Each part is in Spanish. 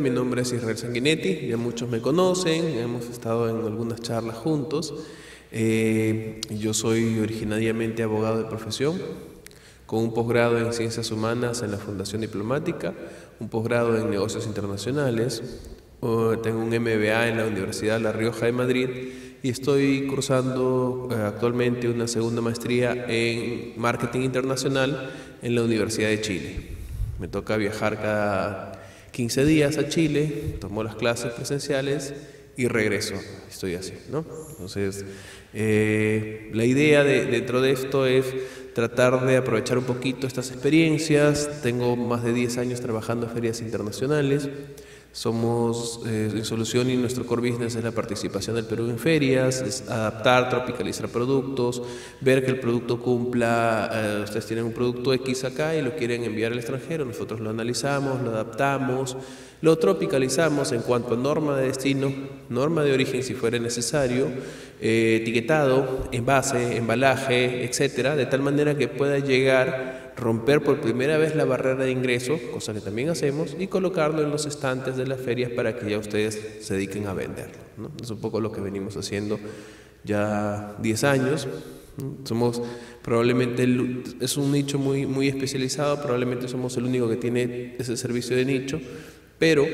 Mi nombre es Israel Sanguinetti, ya muchos me conocen, hemos estado en algunas charlas juntos. Eh, yo soy originariamente abogado de profesión, con un posgrado en Ciencias Humanas en la Fundación Diplomática, un posgrado en Negocios Internacionales, tengo un MBA en la Universidad La Rioja de Madrid y estoy cursando eh, actualmente una segunda maestría en Marketing Internacional en la Universidad de Chile. Me toca viajar cada 15 días a Chile, tomó las clases presenciales y regreso. Estoy así, ¿no? Entonces, eh, la idea dentro de esto es tratar de aprovechar un poquito estas experiencias. Tengo más de 10 años trabajando en ferias internacionales. Somos eh, en solución y nuestro core business es la participación del Perú en ferias, es adaptar, tropicalizar productos, ver que el producto cumpla, eh, ustedes tienen un producto X acá y lo quieren enviar al extranjero, nosotros lo analizamos, lo adaptamos, lo tropicalizamos en cuanto a norma de destino, norma de origen si fuera necesario, eh, etiquetado, envase, embalaje, etcétera, de tal manera que pueda llegar romper por primera vez la barrera de ingreso, cosa que también hacemos, y colocarlo en los estantes de las ferias para que ya ustedes se dediquen a venderlo. Es un poco lo que venimos haciendo ya 10 años. Somos probablemente, es un nicho muy, muy especializado, probablemente somos el único que tiene ese servicio de nicho, pero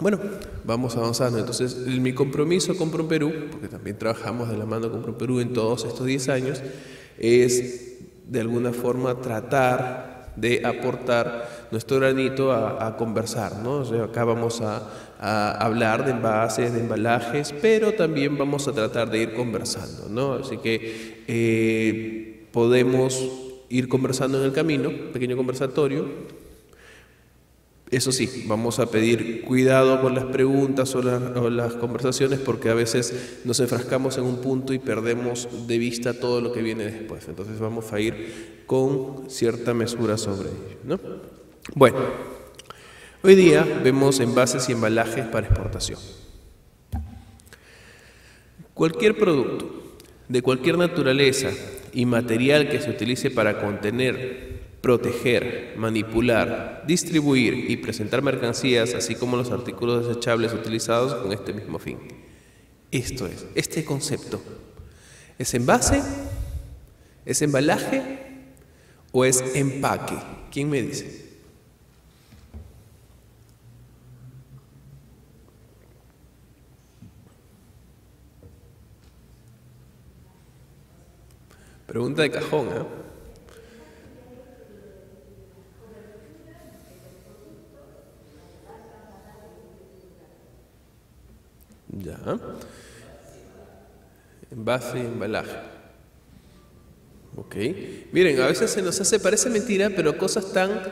bueno, vamos avanzando. Entonces, mi compromiso con Perú porque también trabajamos de la mano con Perú en todos estos 10 años, es de alguna forma tratar de aportar nuestro granito a, conversar. ¿no? acá vamos a, hablar de envases, de embalajes, pero también vamos a tratar de ir conversando. ¿no? Así que eh, podemos ir conversando en el camino, pequeño conversatorio, eso sí, vamos a pedir cuidado con las preguntas o, las conversaciones porque a veces nos enfrascamos en un punto y perdemos de vista todo lo que viene después. Entonces vamos a ir con cierta mesura sobre ello. Bueno, hoy día vemos envases y embalajes para exportación. Cualquier producto de cualquier naturaleza y material que se utilice para contener proteger, manipular, distribuir y presentar mercancías, así como los artículos desechables utilizados con este mismo fin. Esto es, este concepto. ¿Es envase? ¿Es embalaje? ¿O es empaque? ¿Quién me dice? Pregunta de cajón, ¿eh? envase, embalaje. ¿Ok? Miren, a veces se nos hace, parece mentira, pero cosas tan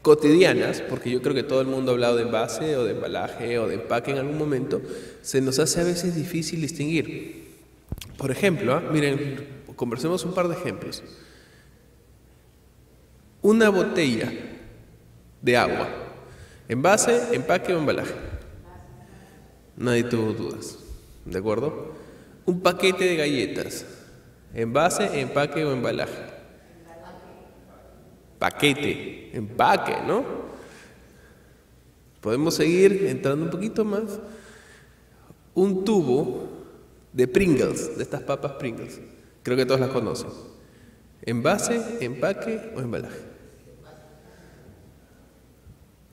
cotidianas, porque yo creo que todo el mundo ha hablado de envase o de embalaje o de empaque en algún momento, se nos hace a veces difícil distinguir. Por ejemplo, ¿ah? miren, conversemos un par de ejemplos. Una botella de agua, envase, empaque o embalaje. Nadie tuvo dudas, ¿de acuerdo? Un paquete de galletas. Envase, empaque o embalaje. Paquete, empaque, ¿no? Podemos seguir entrando un poquito más. Un tubo de Pringles, de estas papas Pringles. Creo que todos las conocen. Envase, empaque o embalaje.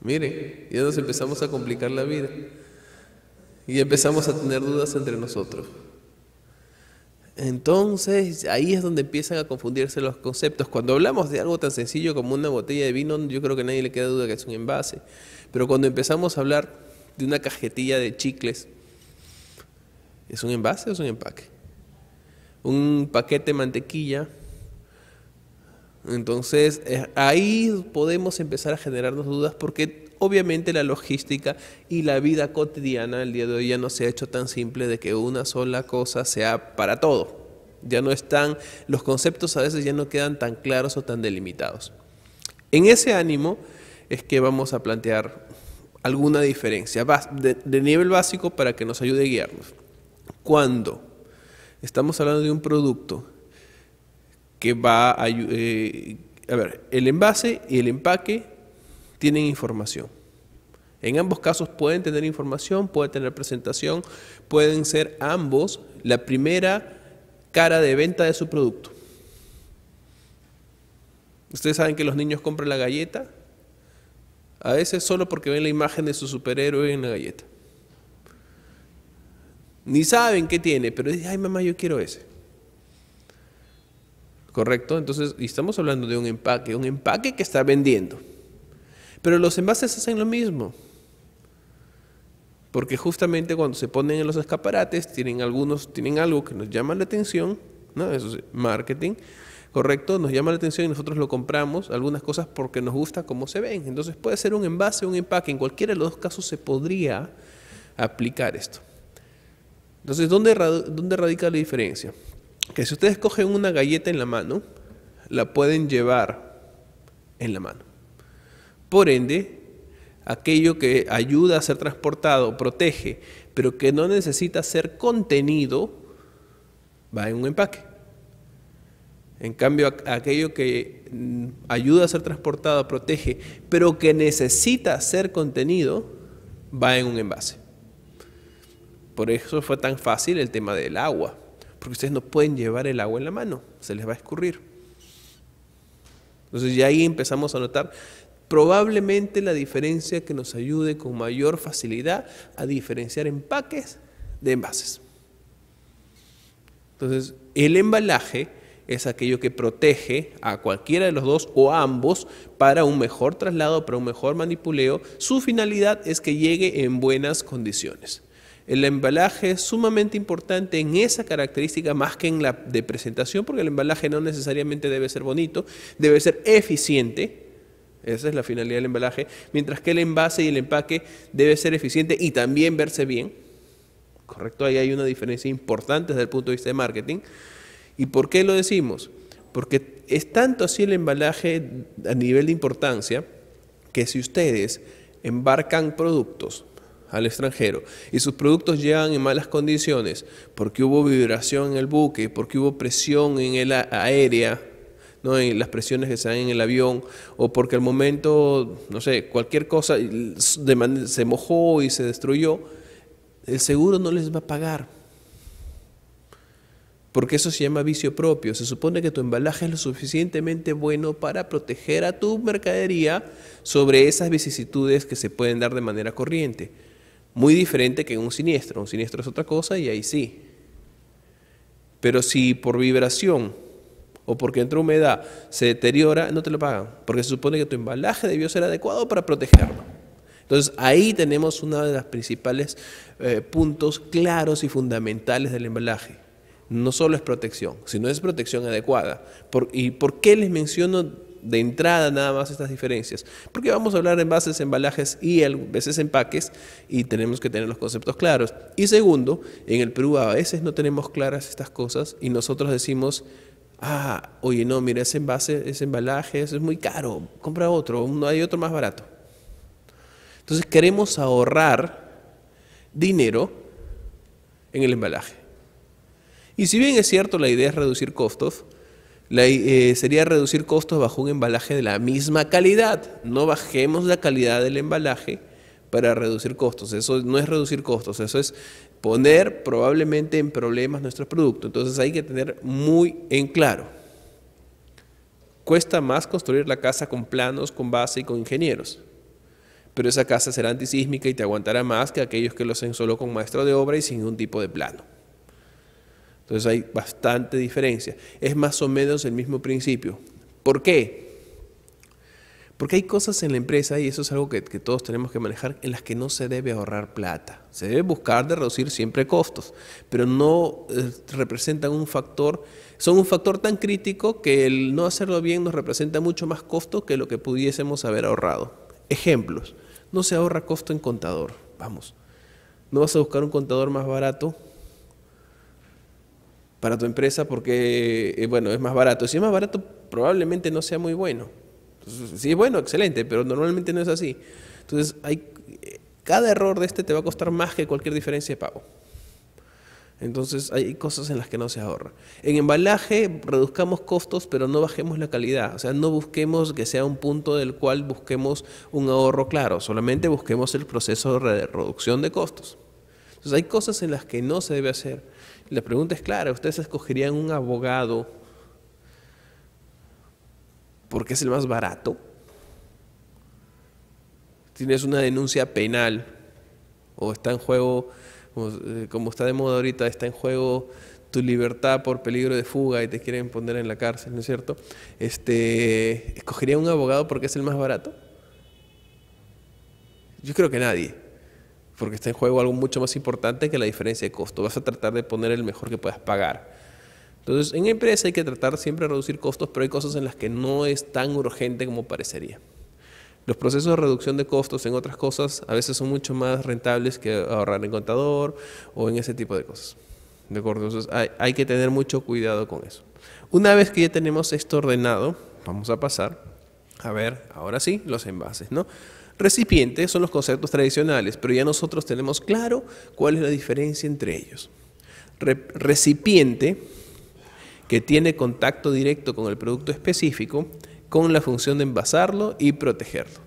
Mire, ya nos empezamos a complicar la vida y empezamos a tener dudas entre nosotros. Entonces, ahí es donde empiezan a confundirse los conceptos. Cuando hablamos de algo tan sencillo como una botella de vino, yo creo que nadie le queda duda que es un envase. Pero cuando empezamos a hablar de una cajetilla de chicles, ¿es un envase o es un empaque? Un paquete de mantequilla. Entonces, eh, ahí podemos empezar a generarnos dudas porque Obviamente la logística y la vida cotidiana el día de hoy ya no se ha hecho tan simple de que una sola cosa sea para todo. Ya no están, los conceptos a veces ya no quedan tan claros o tan delimitados. En ese ánimo es que vamos a plantear alguna diferencia de, nivel básico para que nos ayude a guiarnos. Cuando estamos hablando de un producto que va a... Eh, a ver, el envase y el empaque tienen información. En ambos casos pueden tener información, pueden tener presentación, pueden ser ambos la primera cara de venta de su producto. Ustedes saben que los niños compran la galleta, a veces solo porque ven la imagen de su superhéroe en la galleta. Ni saben qué tiene, pero dicen, ay mamá, yo quiero ese. ¿Correcto? Entonces, estamos hablando de un empaque, un empaque que está vendiendo. Pero los envases hacen lo mismo. Porque justamente cuando se ponen en los escaparates, tienen algunos, tienen algo que nos llama la atención, ¿no? Eso es marketing, ¿correcto? Nos llama la atención y nosotros lo compramos, algunas cosas porque nos gusta cómo se ven. Entonces puede ser un envase, un empaque, en cualquiera de los dos casos se podría aplicar esto. Entonces, ¿dónde, dónde radica la diferencia? Que si ustedes cogen una galleta en la mano, la pueden llevar en la mano por ende, aquello que ayuda a ser transportado, protege, pero que no necesita ser contenido, va en un empaque. En cambio, aquello que mm, ayuda a ser transportado, protege, pero que necesita ser contenido, va en un envase. Por eso fue tan fácil el tema del agua, porque ustedes no pueden llevar el agua en la mano, se les va a escurrir. Entonces ya ahí empezamos a notar probablemente la diferencia que nos ayude con mayor facilidad a diferenciar empaques de envases. Entonces, el embalaje es aquello que protege a cualquiera de los dos o ambos para un mejor traslado, para un mejor manipuleo. Su finalidad es que llegue en buenas condiciones. El embalaje es sumamente importante en esa característica más que en la de presentación, porque el embalaje no necesariamente debe ser bonito, debe ser eficiente, esa es la finalidad del embalaje. Mientras que el envase y el empaque debe ser eficiente y también verse bien. ¿Correcto? Ahí hay una diferencia importante desde el punto de vista de marketing. ¿Y por qué lo decimos? Porque es tanto así el embalaje a nivel de importancia que si ustedes embarcan productos al extranjero y sus productos llegan en malas condiciones porque hubo vibración en el buque, porque hubo presión en el aérea, en las presiones que se dan en el avión, o porque al momento, no sé, cualquier cosa se mojó y se destruyó, el seguro no les va a pagar. Porque eso se llama vicio propio. Se supone que tu embalaje es lo suficientemente bueno para proteger a tu mercadería sobre esas vicisitudes que se pueden dar de manera corriente. Muy diferente que en un siniestro. Un siniestro es otra cosa y ahí sí. Pero si por vibración o porque entró humedad, se deteriora, no te lo pagan, porque se supone que tu embalaje debió ser adecuado para protegerlo. Entonces ahí tenemos uno de los principales eh, puntos claros y fundamentales del embalaje. No solo es protección, sino es protección adecuada. ¿Y por qué les menciono de entrada nada más estas diferencias? Porque vamos a hablar de envases, embalajes y a veces empaques y tenemos que tener los conceptos claros. Y segundo, en el Perú a veces no tenemos claras estas cosas y nosotros decimos ah, oye, no, mira, ese envase, ese embalaje, es muy caro, compra otro, no hay otro más barato. Entonces queremos ahorrar dinero en el embalaje. Y si bien es cierto, la idea es reducir costos, eh, sería reducir costos bajo un embalaje de la misma calidad. No bajemos la calidad del embalaje para reducir costos. Eso no es reducir costos, eso es poner probablemente en problemas nuestro producto. Entonces hay que tener muy en claro. Cuesta más construir la casa con planos, con base y con ingenieros. Pero esa casa será antisísmica y te aguantará más que aquellos que lo hacen solo con maestro de obra y sin ningún tipo de plano. Entonces hay bastante diferencia. Es más o menos el mismo principio. ¿Por qué? Porque hay cosas en la empresa, y eso es algo que, todos tenemos que manejar, en las que no se debe ahorrar plata. Se debe buscar de reducir siempre costos, pero no eh, representan un factor, son un factor tan crítico que el no hacerlo bien nos representa mucho más costo que lo que pudiésemos haber ahorrado. Ejemplos, no se ahorra costo en contador, vamos. No vas a buscar un contador más barato para tu empresa porque, eh, bueno, es más barato. Si es más barato, probablemente no sea muy bueno Sí, bueno, excelente, pero normalmente no es así. Entonces, hay, cada error de este te va a costar más que cualquier diferencia de pago. Entonces hay cosas en las que no se ahorra. En embalaje reduzcamos costos, pero no bajemos la calidad. O sea, no busquemos que sea un punto del cual busquemos un ahorro claro, solamente busquemos el proceso de reducción de costos. Entonces hay cosas en las que no se debe hacer. La pregunta es clara, ¿ustedes escogerían un abogado porque es el más barato, tienes una denuncia penal o está en juego, eh, como, está de moda ahorita, está en juego tu libertad por peligro de fuga y te quieren poner en la cárcel, ¿no es cierto? Este, ¿Escogería un abogado porque es el más barato? Yo creo que nadie, porque está en juego algo mucho más importante que la diferencia de costo. Vas a tratar de poner el mejor que puedas pagar. Entonces, en empresa hay que tratar siempre de reducir costos, pero hay cosas en las que no es tan urgente como parecería. Los procesos de reducción de costos en otras cosas a veces son mucho más rentables que ahorrar en contador o en ese tipo de cosas. ¿De Entonces, hay, que tener mucho cuidado con eso. Una vez que ya tenemos esto ordenado, vamos a pasar a ver, ahora sí, los envases, ¿no? Recipientes son los conceptos tradicionales, pero ya nosotros tenemos claro cuál es la diferencia entre ellos. recipiente que tiene contacto directo con el producto específico, con la función de envasarlo y protegerlo.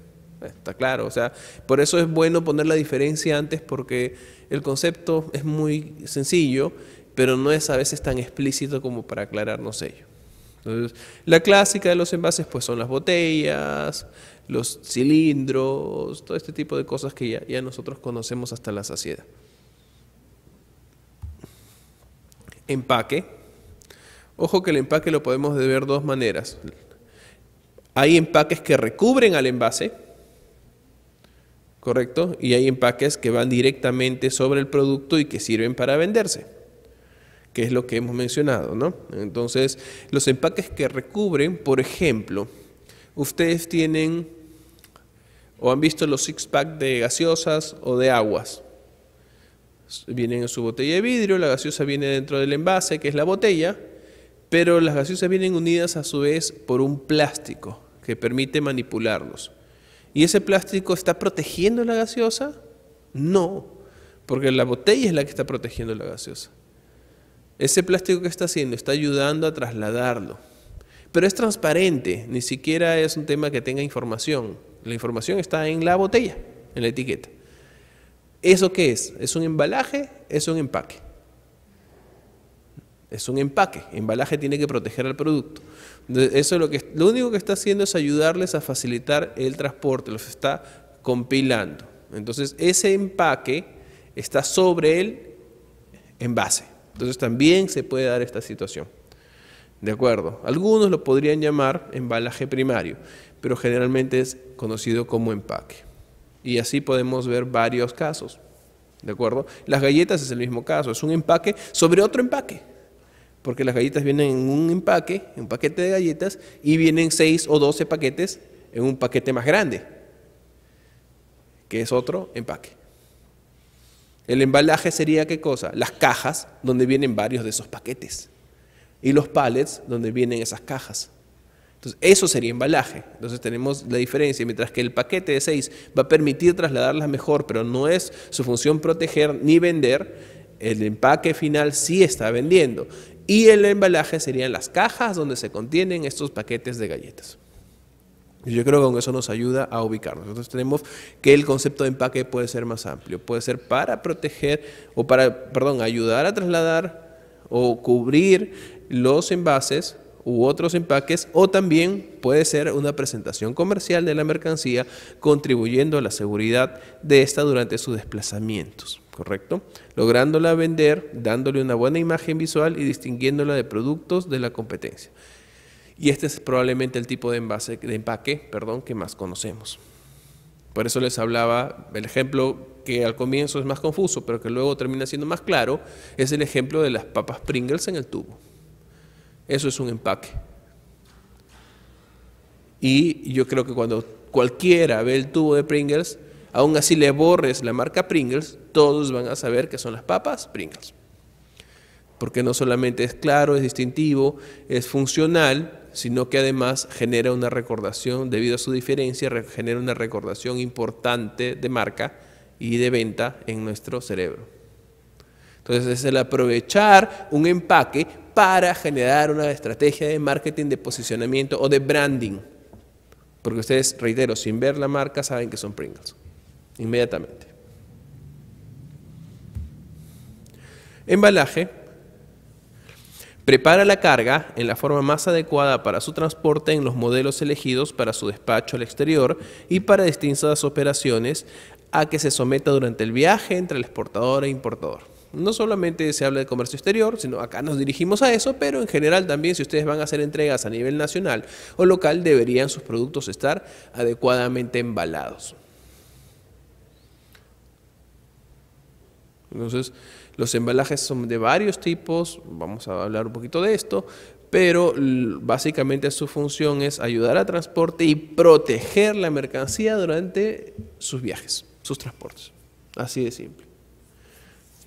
Está claro, o sea, por eso es bueno poner la diferencia antes porque el concepto es muy sencillo, pero no es a veces tan explícito como para aclararnos ello. la clásica de los envases pues son las botellas, los cilindros, todo este tipo de cosas que ya, ya nosotros conocemos hasta la saciedad. Empaque, Ojo que el empaque lo podemos ver dos maneras. Hay empaques que recubren al envase, ¿correcto? Y hay empaques que van directamente sobre el producto y que sirven para venderse, que es lo que hemos mencionado, ¿no? Entonces, los empaques que recubren, por ejemplo, ustedes tienen o han visto los six-pack de gaseosas o de aguas. Vienen en su botella de vidrio, la gaseosa viene dentro del envase, que es la botella, pero las gaseosas vienen unidas a su vez por un plástico que permite manipularlos. ¿Y ese plástico está protegiendo la gaseosa? No, porque la botella es la que está protegiendo la gaseosa. Ese plástico que está haciendo está ayudando a trasladarlo. Pero es transparente, ni siquiera es un tema que tenga información. La información está en la botella, en la etiqueta. ¿Eso qué es? Es un embalaje, es un empaque. Es un empaque. Embalaje tiene que proteger al producto. Eso es lo, lo único que está haciendo es ayudarles a facilitar el transporte, los está compilando. Entonces, ese empaque está sobre el envase. Entonces, también se puede dar esta situación. ¿De acuerdo? Algunos lo podrían llamar embalaje primario, pero generalmente es conocido como empaque. Y así podemos ver varios casos. ¿De acuerdo? Las galletas es el mismo caso, es un empaque sobre otro empaque porque las galletas vienen en un empaque, en un paquete de galletas, y vienen 6 o 12 paquetes en un paquete más grande, que es otro empaque. El embalaje sería qué cosa? Las cajas donde vienen varios de esos paquetes. Y los pallets donde vienen esas cajas. Entonces, eso sería embalaje. Entonces tenemos la diferencia. Mientras que el paquete de 6 va a permitir trasladarlas mejor, pero no es su función proteger ni vender, el empaque final sí está vendiendo y el embalaje serían las cajas donde se contienen estos paquetes de galletas. Yo creo que con eso nos ayuda a ubicarnos. Nosotros tenemos que el concepto de empaque puede ser más amplio, puede ser para proteger o para, perdón, ayudar a trasladar o cubrir los envases u otros empaques o también puede ser una presentación comercial de la mercancía contribuyendo a la seguridad de esta durante sus desplazamientos, ¿correcto? Lográndola vender, dándole una buena imagen visual y distinguiéndola de productos de la competencia. Y este es probablemente el tipo de, envase, de empaque perdón, que más conocemos. Por eso les hablaba, el ejemplo que al comienzo es más confuso, pero que luego termina siendo más claro, es el ejemplo de las papas Pringles en el tubo. Eso es un empaque. Y yo creo que cuando cualquiera ve el tubo de Pringles, aún así le borres la marca Pringles, todos van a saber que son las papas Pringles. Porque no solamente es claro, es distintivo, es funcional, sino que además genera una recordación, debido a su diferencia, genera una recordación importante de marca y de venta en nuestro cerebro. Entonces es el aprovechar un empaque para generar una estrategia de marketing, de posicionamiento o de branding. Porque ustedes, reitero, sin ver la marca saben que son Pringles. Inmediatamente. Embalaje. Prepara la carga en la forma más adecuada para su transporte en los modelos elegidos para su despacho al exterior y para distintas operaciones a que se someta durante el viaje entre el exportador e importador. No solamente se habla de comercio exterior, sino acá nos dirigimos a eso, pero en general también si ustedes van a hacer entregas a nivel nacional o local, deberían sus productos estar adecuadamente embalados. Entonces, los embalajes son de varios tipos, vamos a hablar un poquito de esto, pero básicamente su función es ayudar al transporte y proteger la mercancía durante sus viajes, sus transportes. Así de simple.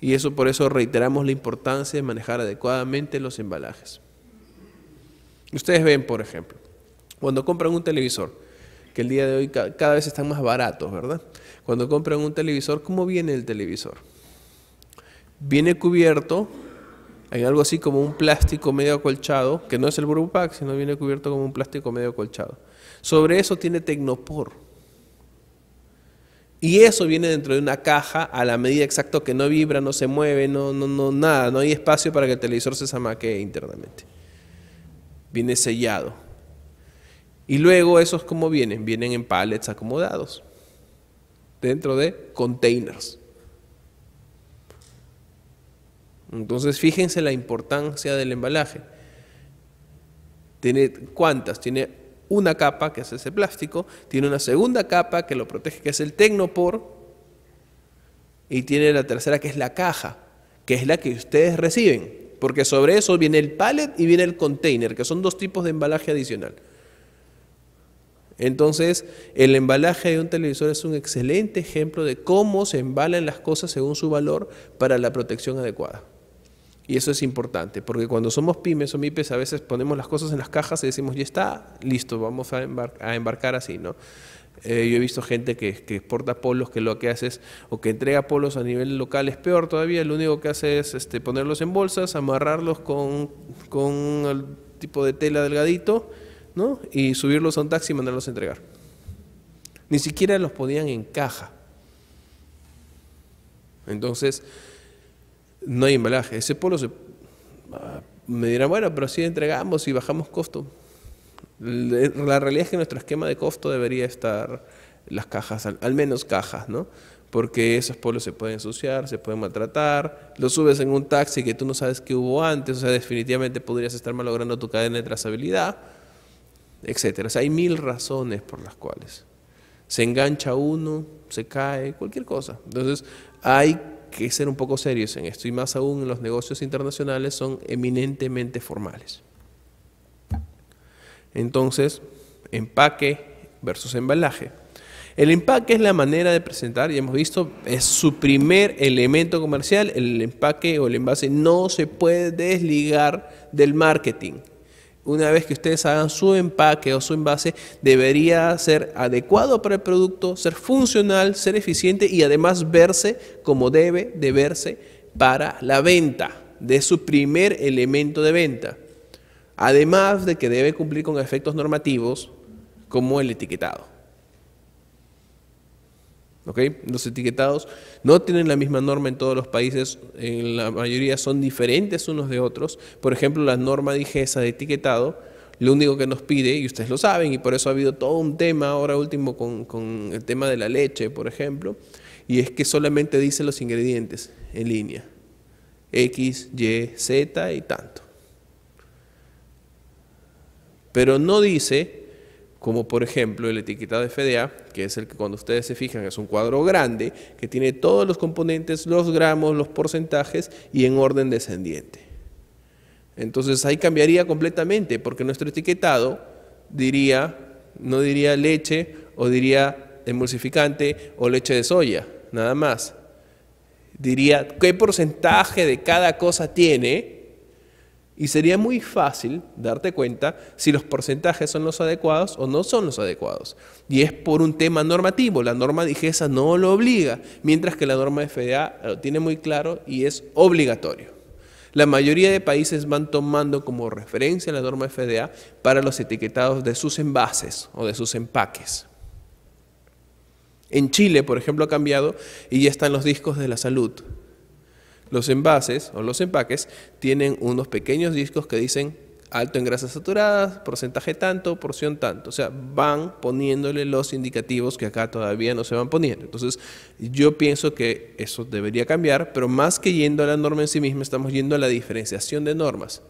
Y eso por eso reiteramos la importancia de manejar adecuadamente los embalajes. Ustedes ven, por ejemplo, cuando compran un televisor, que el día de hoy cada vez están más baratos, ¿verdad? Cuando compran un televisor, ¿cómo viene el televisor? Viene cubierto en algo así como un plástico medio acolchado, que no es el pack, sino viene cubierto como un plástico medio acolchado. Sobre eso tiene Tecnopor y eso viene dentro de una caja a la medida exacta que no vibra, no se mueve, no, no, no, nada. No hay espacio para que el televisor se zamaquee internamente. Viene sellado. Y luego esos cómo vienen? Vienen en pallets acomodados. Dentro de containers. Entonces fíjense la importancia del embalaje. Tiene cuántas? Tiene una capa, que es ese plástico, tiene una segunda capa que lo protege, que es el tecnopor, y tiene la tercera, que es la caja, que es la que ustedes reciben, porque sobre eso viene el pallet y viene el container, que son dos tipos de embalaje adicional. Entonces, el embalaje de un televisor es un excelente ejemplo de cómo se embalan las cosas según su valor para la protección adecuada. Y eso es importante, porque cuando somos pymes o MIPES a veces ponemos las cosas en las cajas y decimos, ya está, listo, vamos a, embarcar, así, ¿no? Eh, yo he visto gente que, que, exporta polos, que lo que hace es, o que entrega polos a nivel local, es peor todavía, lo único que hace es este, ponerlos en bolsas, amarrarlos con, con el tipo de tela delgadito, ¿no? Y subirlos a un taxi y mandarlos a entregar. Ni siquiera los ponían en caja. Entonces, no hay embalaje. Ese polo se... Ah, me dirá, bueno, pero si entregamos y bajamos costo. La realidad es que nuestro esquema de costo debería estar las cajas, al, menos cajas, ¿no? Porque esos polos se pueden ensuciar, se pueden maltratar, los subes en un taxi que tú no sabes qué hubo antes, o sea, definitivamente podrías estar malogrando tu cadena de trazabilidad, etc. O sea, hay mil razones por las cuales se engancha uno, se cae, cualquier cosa. Entonces, hay que ser un poco serios en esto y más aún en los negocios internacionales son eminentemente formales. Entonces, empaque versus embalaje. El empaque es la manera de presentar, ya hemos visto, es su primer elemento comercial. El empaque o el envase no se puede desligar del marketing una vez que ustedes hagan su empaque o su envase, debería ser adecuado para el producto, ser funcional, ser eficiente y además verse como debe de verse para la venta, de su primer elemento de venta. Además de que debe cumplir con efectos normativos como el etiquetado. ¿Ok? Los etiquetados no tienen la misma norma en todos los países, en la mayoría son diferentes unos de otros. Por ejemplo, la norma de de etiquetado, lo único que nos pide, y ustedes lo saben, y por eso ha habido todo un tema ahora último con, con el tema de la leche, por ejemplo, y es que solamente dice los ingredientes en línea. X, Y, Z y tanto. Pero no dice como por ejemplo el etiquetado FDA, que es el que cuando ustedes se fijan es un cuadro grande, que tiene todos los componentes, los gramos, los porcentajes y en orden descendiente. Entonces ahí cambiaría completamente, porque nuestro etiquetado diría, no diría leche o diría emulsificante o leche de soya, nada más. Diría qué porcentaje de cada cosa tiene y sería muy fácil darte cuenta si los porcentajes son los adecuados o no son los adecuados. Y es por un tema normativo. La norma de no lo obliga, mientras que la norma FDA lo tiene muy claro y es obligatorio. La mayoría de países van tomando como referencia la norma FDA para los etiquetados de sus envases o de sus empaques. En Chile, por ejemplo, ha cambiado y ya están los discos de la salud los envases o los empaques tienen unos pequeños discos que dicen alto en grasas saturadas, porcentaje tanto, porción tanto. O sea, van poniéndole los indicativos que acá todavía no se van poniendo. Entonces, yo pienso que eso debería cambiar, pero más que yendo a la norma en sí misma, estamos yendo a la diferenciación de normas.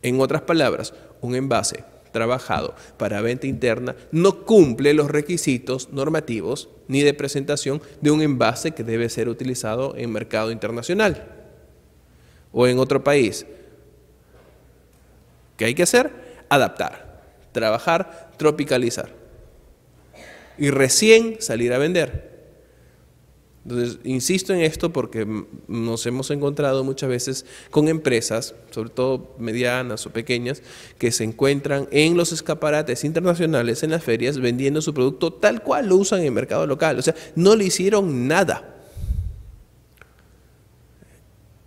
En otras palabras, un envase trabajado para venta interna no cumple los requisitos normativos ni de presentación de un envase que debe ser utilizado en mercado internacional o en otro país. ¿Qué hay que hacer? Adaptar, trabajar, tropicalizar y recién salir a vender. Entonces, insisto en esto porque nos hemos encontrado muchas veces con empresas, sobre todo medianas o pequeñas, que se encuentran en los escaparates internacionales, en las ferias, vendiendo su producto tal cual lo usan en el mercado local. O sea, no le hicieron nada.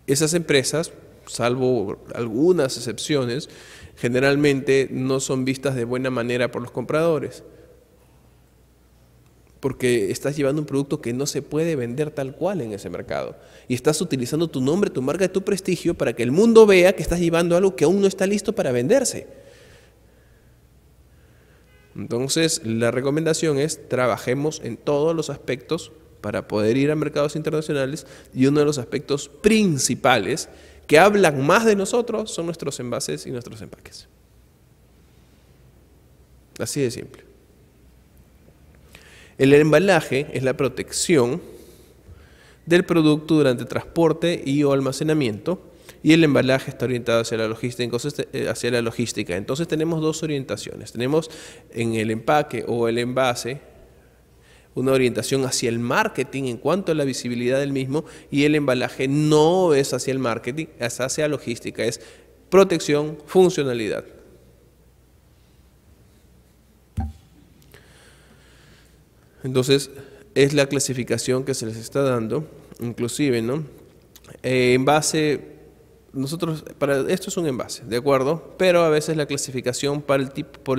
Esas empresas, salvo algunas excepciones, generalmente no son vistas de buena manera por los compradores porque estás llevando un producto que no se puede vender tal cual en ese mercado. Y estás utilizando tu nombre, tu marca y tu prestigio para que el mundo vea que estás llevando algo que aún no está listo para venderse. Entonces, la recomendación es trabajemos en todos los aspectos para poder ir a mercados internacionales y uno de los aspectos principales que hablan más de nosotros son nuestros envases y nuestros empaques. Así de simple. El embalaje es la protección del producto durante transporte y o almacenamiento y el embalaje está orientado hacia la logística. Eh, hacia la logística. Entonces tenemos dos orientaciones. Tenemos en el empaque o el envase una orientación hacia el marketing en cuanto a la visibilidad del mismo y el embalaje no es hacia el marketing, es hacia la logística, es protección, funcionalidad. Entonces, es la clasificación que se les está dando, inclusive, ¿no? Eh, en base, nosotros, para esto es un envase, ¿de acuerdo? Pero a veces la clasificación por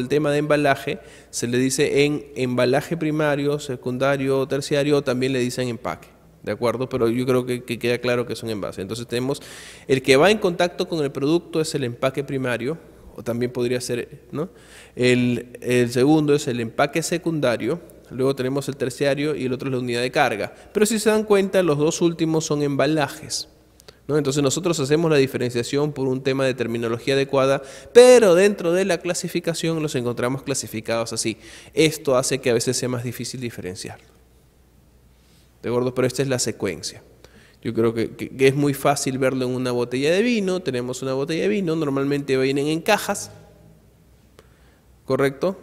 el tema de embalaje se le dice en embalaje primario, secundario, terciario, o también le dicen empaque. ¿De acuerdo? Pero yo creo que, queda claro que es un envase. Entonces tenemos el que va en contacto con el producto es el empaque primario, o también podría ser, ¿no? el, segundo es el empaque secundario, Luego tenemos el terciario y el otro es la unidad de carga. Pero si se dan cuenta, los dos últimos son embalajes. Entonces nosotros hacemos la diferenciación por un tema de terminología adecuada, pero dentro de la clasificación los encontramos clasificados así. Esto hace que a veces sea más difícil diferenciarlo De gordo, pero esta es la secuencia. Yo creo que, es muy fácil verlo en una botella de vino. Tenemos una botella de vino, normalmente vienen en cajas, ¿correcto?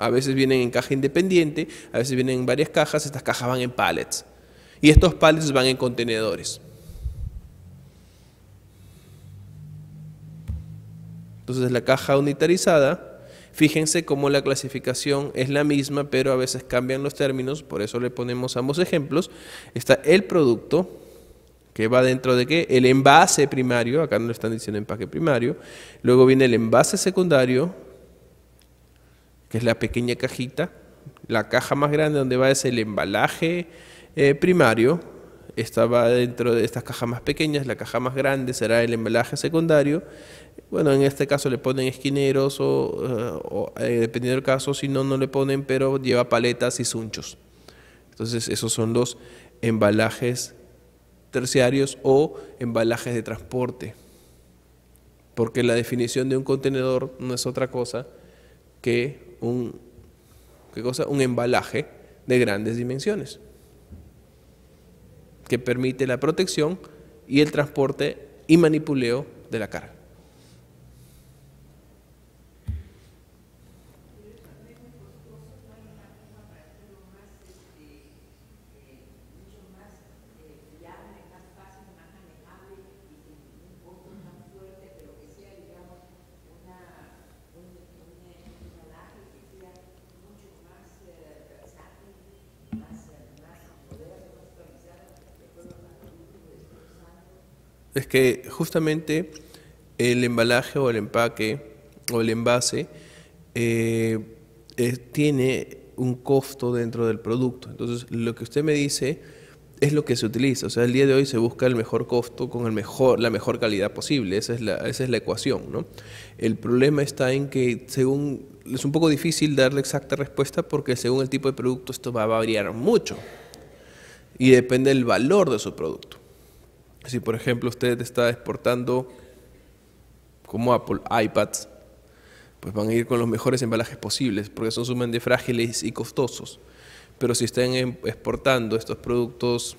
A veces vienen en caja independiente, a veces vienen en varias cajas, estas cajas van en pallets. Y estos pallets van en contenedores. Entonces la caja unitarizada, fíjense cómo la clasificación es la misma, pero a veces cambian los términos, por eso le ponemos ambos ejemplos. Está el producto, que va dentro de qué? El envase primario, acá no le están diciendo empaque primario, luego viene el envase secundario, que es la pequeña cajita. La caja más grande donde va es el embalaje eh, primario. Esta va dentro de estas cajas más pequeñas. La caja más grande será el embalaje secundario. Bueno, en este caso le ponen esquineros o, eh, eh, dependiendo del caso, si no, no le ponen, pero lleva paletas y sunchos. Entonces, esos son los embalajes terciarios o embalajes de transporte. Porque la definición de un contenedor no es otra cosa que un, cosa? un embalaje de grandes dimensiones que permite la protección y el transporte y manipuleo de la carga. es que justamente el embalaje o el empaque o el envase eh, tiene un costo dentro del producto. Entonces, lo que usted me dice es lo que se utiliza. O sea, el día de hoy se busca el mejor costo con el mejor, la mejor calidad posible. Esa es la, esa es la ecuación. ¿no? El problema está en que según es un poco difícil dar la exacta respuesta porque según el tipo de producto esto va a variar mucho y depende del valor de su producto. Si por ejemplo usted está exportando como Apple iPads, pues van a ir con los mejores embalajes posibles, porque son sumamente frágiles y costosos. Pero si están em, exportando estos productos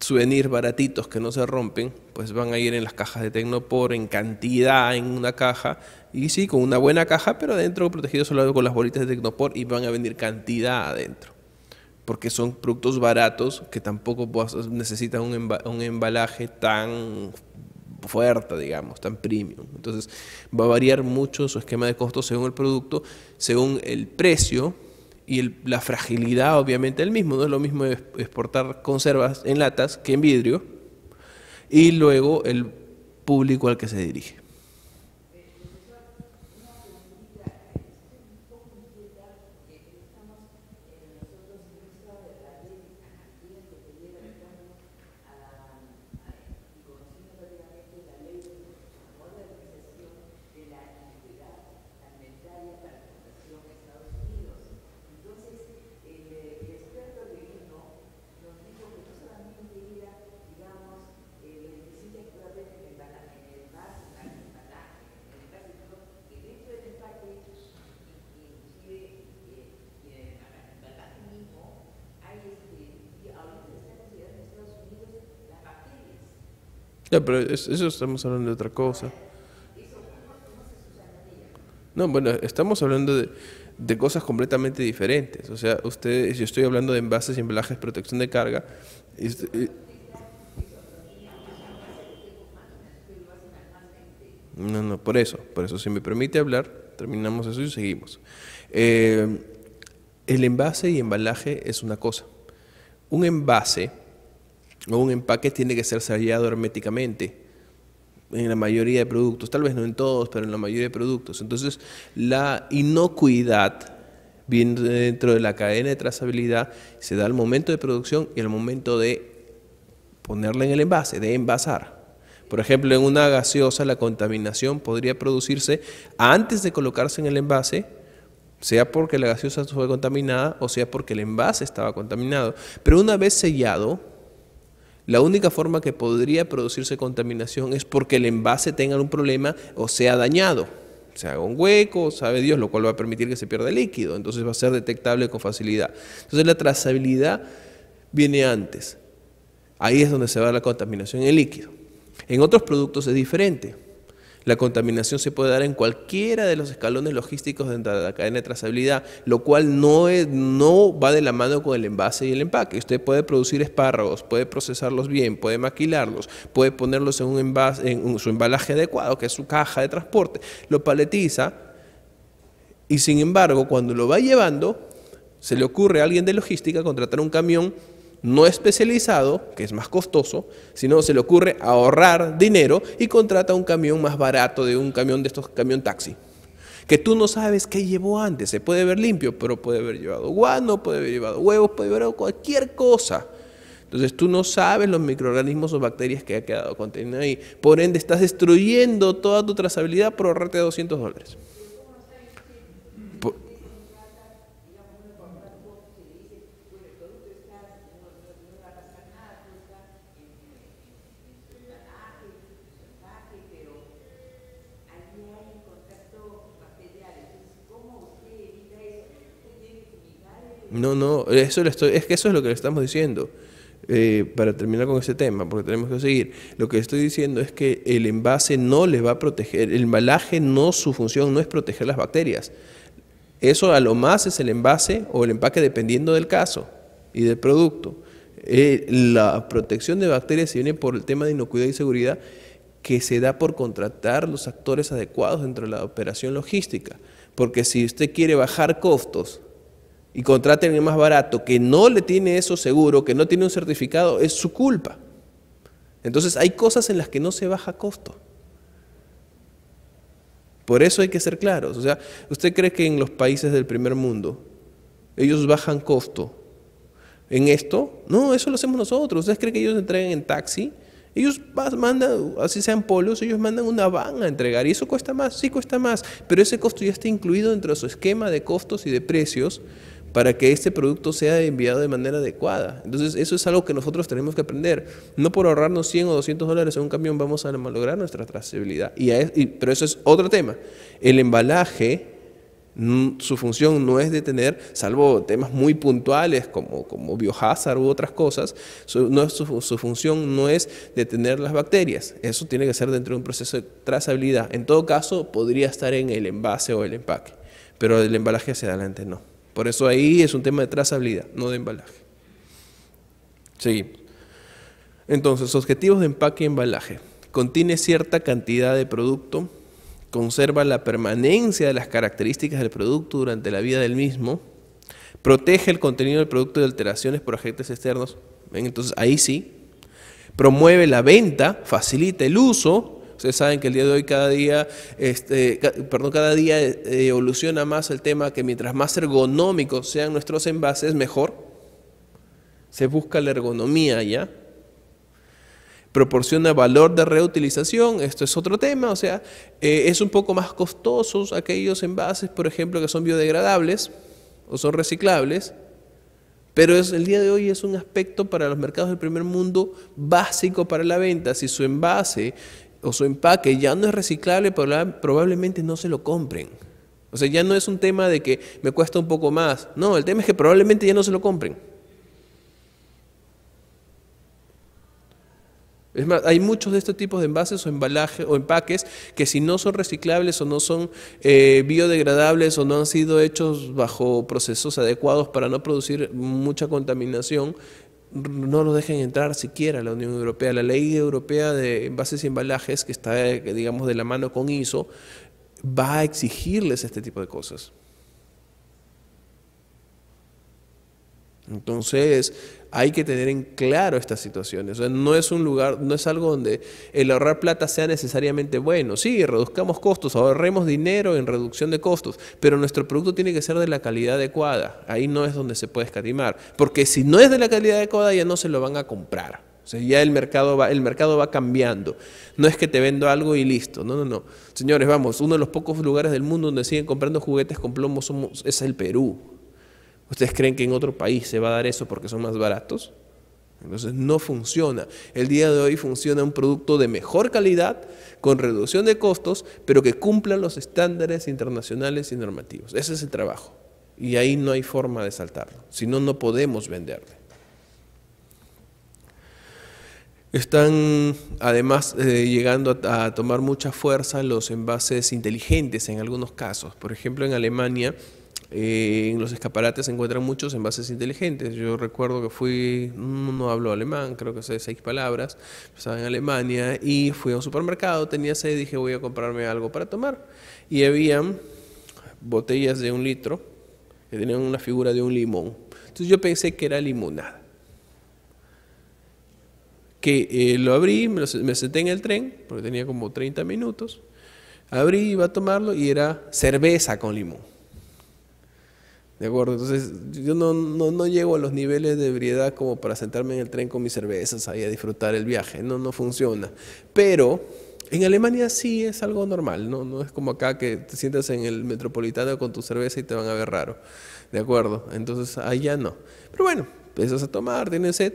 souvenirs baratitos que no se rompen, pues van a ir en las cajas de Tecnopor, en cantidad, en una caja, y sí, con una buena caja, pero adentro protegido solo con las bolitas de Tecnopor y van a venir cantidad adentro porque son productos baratos que tampoco necesitan un, embalaje tan fuerte, digamos, tan premium. Entonces va a variar mucho su esquema de costo según el producto, según el precio y la fragilidad obviamente del mismo. No es lo mismo exportar conservas en latas que en vidrio y luego el público al que se dirige. pero eso estamos hablando de otra cosa. No, bueno, estamos hablando de, cosas completamente diferentes. O sea, ustedes, yo estoy hablando de envases y embalajes, protección de carga. no, no, por eso, por eso, si me permite hablar, terminamos eso y seguimos. Eh, el envase y embalaje es una cosa. Un envase un empaque tiene que ser sellado herméticamente en la mayoría de productos, tal vez no en todos, pero en la mayoría de productos. Entonces, la inocuidad viene dentro de la cadena de trazabilidad, se da al momento de producción y al momento de ponerla en el envase, de envasar. Por ejemplo, en una gaseosa la contaminación podría producirse antes de colocarse en el envase, sea porque la gaseosa fue contaminada o sea porque el envase estaba contaminado. Pero una vez sellado, la única forma que podría producirse contaminación es porque el envase tenga un problema o sea dañado. Se haga un hueco, sabe Dios, lo cual va a permitir que se pierda el líquido. Entonces va a ser detectable con facilidad. Entonces la trazabilidad viene antes. Ahí es donde se va la contaminación en el líquido. En otros productos es diferente. La contaminación se puede dar en cualquiera de los escalones logísticos dentro de la cadena de trazabilidad, lo cual no, es, no va de la mano con el envase y el empaque. Usted puede producir espárragos, puede procesarlos bien, puede maquilarlos, puede ponerlos en, un envase, en su embalaje adecuado, que es su caja de transporte, lo paletiza y sin embargo cuando lo va llevando, se le ocurre a alguien de logística contratar un camión no especializado, que es más costoso, sino se le ocurre ahorrar dinero y contrata un camión más barato de un camión de estos camión taxi. Que tú no sabes qué llevó antes, se puede ver limpio, pero puede haber llevado guano, puede haber llevado huevos, puede haber llevado cualquier cosa. Entonces tú no sabes los microorganismos o bacterias que ha quedado contenido ahí. Por ende, estás destruyendo toda tu trazabilidad por ahorrarte 200 dólares. No, no, eso es que eso es lo que le estamos diciendo. Eh, para terminar con ese tema, porque tenemos que seguir. Lo que estoy diciendo es que el envase no les va a proteger, el embalaje no, su función no es proteger las bacterias. Eso a lo más es el envase o el empaque dependiendo del caso y del producto. Eh, la protección de bacterias se viene por el tema de inocuidad y seguridad que se da por contratar los actores adecuados dentro de la operación logística. Porque si usted quiere bajar costos y contraten el más barato, que no le tiene eso seguro, que no tiene un certificado, es su culpa. Entonces hay cosas en las que no se baja costo. Por eso hay que ser claros. O sea, ¿usted cree que en los países del primer mundo ellos bajan costo en esto? No, eso lo hacemos nosotros. ¿Usted cree que ellos entregan en taxi? Ellos mandan, así sean polos, ellos mandan una van a entregar y eso cuesta más, sí cuesta más, pero ese costo ya está incluido dentro de su esquema de costos y de precios para que este producto sea enviado de manera adecuada. Entonces, eso es algo que nosotros tenemos que aprender. No por ahorrarnos 100 o 200 dólares en un camión vamos a lograr nuestra trazabilidad. Y, pero eso es otro tema. El embalaje mm, su función no es detener, salvo temas muy puntuales como, como biohazard u otras cosas, no su, función no es detener las bacterias. Eso tiene que ser dentro de un proceso de trazabilidad. En todo caso, podría estar en el envase o el empaque, pero el embalaje hacia adelante no. Por eso ahí es un tema de trazabilidad, no de embalaje. Sí. Entonces, objetivos de empaque y embalaje. Contiene cierta cantidad de producto, conserva la permanencia de las características del producto durante la vida del mismo, protege el contenido del producto de alteraciones por agentes externos. Entonces, ahí sí. Promueve la venta, facilita el uso Ustedes saben que el día de hoy cada día, este, perdón, cada día eh, evoluciona más el tema que mientras más ergonómicos sean nuestros envases, mejor. Se busca la ergonomía ya. Proporciona valor de reutilización, esto es otro tema, o sea, eh, es un poco más costosos aquellos envases, por ejemplo, que son biodegradables o son reciclables, pero es, el día de hoy es un aspecto para los mercados del primer mundo básico para la venta. Si su envase o su empaque ya no es reciclable, probablemente no se lo compren. O sea, ya no es un tema de que me cuesta un poco más. No, el tema es que probablemente ya no se lo compren. Es más, hay muchos de estos tipos de envases o embalajes o empaques que si no son reciclables o no son eh, biodegradables o no han sido hechos bajo procesos adecuados para no producir mucha contaminación, no nos dejen entrar siquiera a la Unión Europea. La ley europea de envases y embalajes, que está, eh, digamos, de la mano con ISO, va a exigirles este tipo de cosas. Entonces, hay que tener en claro estas situaciones. no es un lugar, no es algo donde el ahorrar plata sea necesariamente bueno. Sí, reduzcamos costos, ahorremos dinero en reducción de costos, pero nuestro producto tiene que ser de la calidad adecuada. Ahí no es donde se puede escatimar, porque si no es de la calidad adecuada ya no se lo van a comprar. O sea, ya el mercado, va, el mercado va cambiando. No es que te vendo algo y listo. No, no, no. Señores, vamos, uno de los pocos lugares del mundo donde siguen comprando juguetes con plomo somos, es el Perú. ¿Ustedes creen que en otro país se va a dar eso porque son más baratos? Entonces no funciona. El día de hoy funciona un producto de mejor calidad, con reducción de costos, pero que cumpla los estándares internacionales y normativos. Ese es el trabajo. Y ahí no hay forma de saltarlo. Si no, no podemos venderlo. Están además eh, llegando a, tomar mucha fuerza los envases inteligentes en algunos casos. Por ejemplo, en Alemania eh, en los escaparates se encuentran muchos envases inteligentes. Yo recuerdo que fui, mm, no, hablo alemán, creo que sé seis palabras, estaba en Alemania y fui a un supermercado, tenía sed y dije voy a comprarme algo para tomar. Y habían botellas de un litro que tenían una figura de un limón. Entonces yo pensé que era limonada. Que eh, lo abrí, me, me senté en el tren, porque tenía como 30 minutos. Abrí, iba a tomarlo y era cerveza con limón. De acuerdo, entonces yo no, no, no, llego a los niveles de ebriedad como para sentarme en el tren con mis cervezas ahí a disfrutar el viaje, no, no funciona. Pero en Alemania sí es algo normal, ¿no? no es como acá que te sientas en el metropolitano con tu cerveza y te van a ver raro, ¿de acuerdo? Entonces allá no. Pero bueno, empiezas a tomar, tienes sed,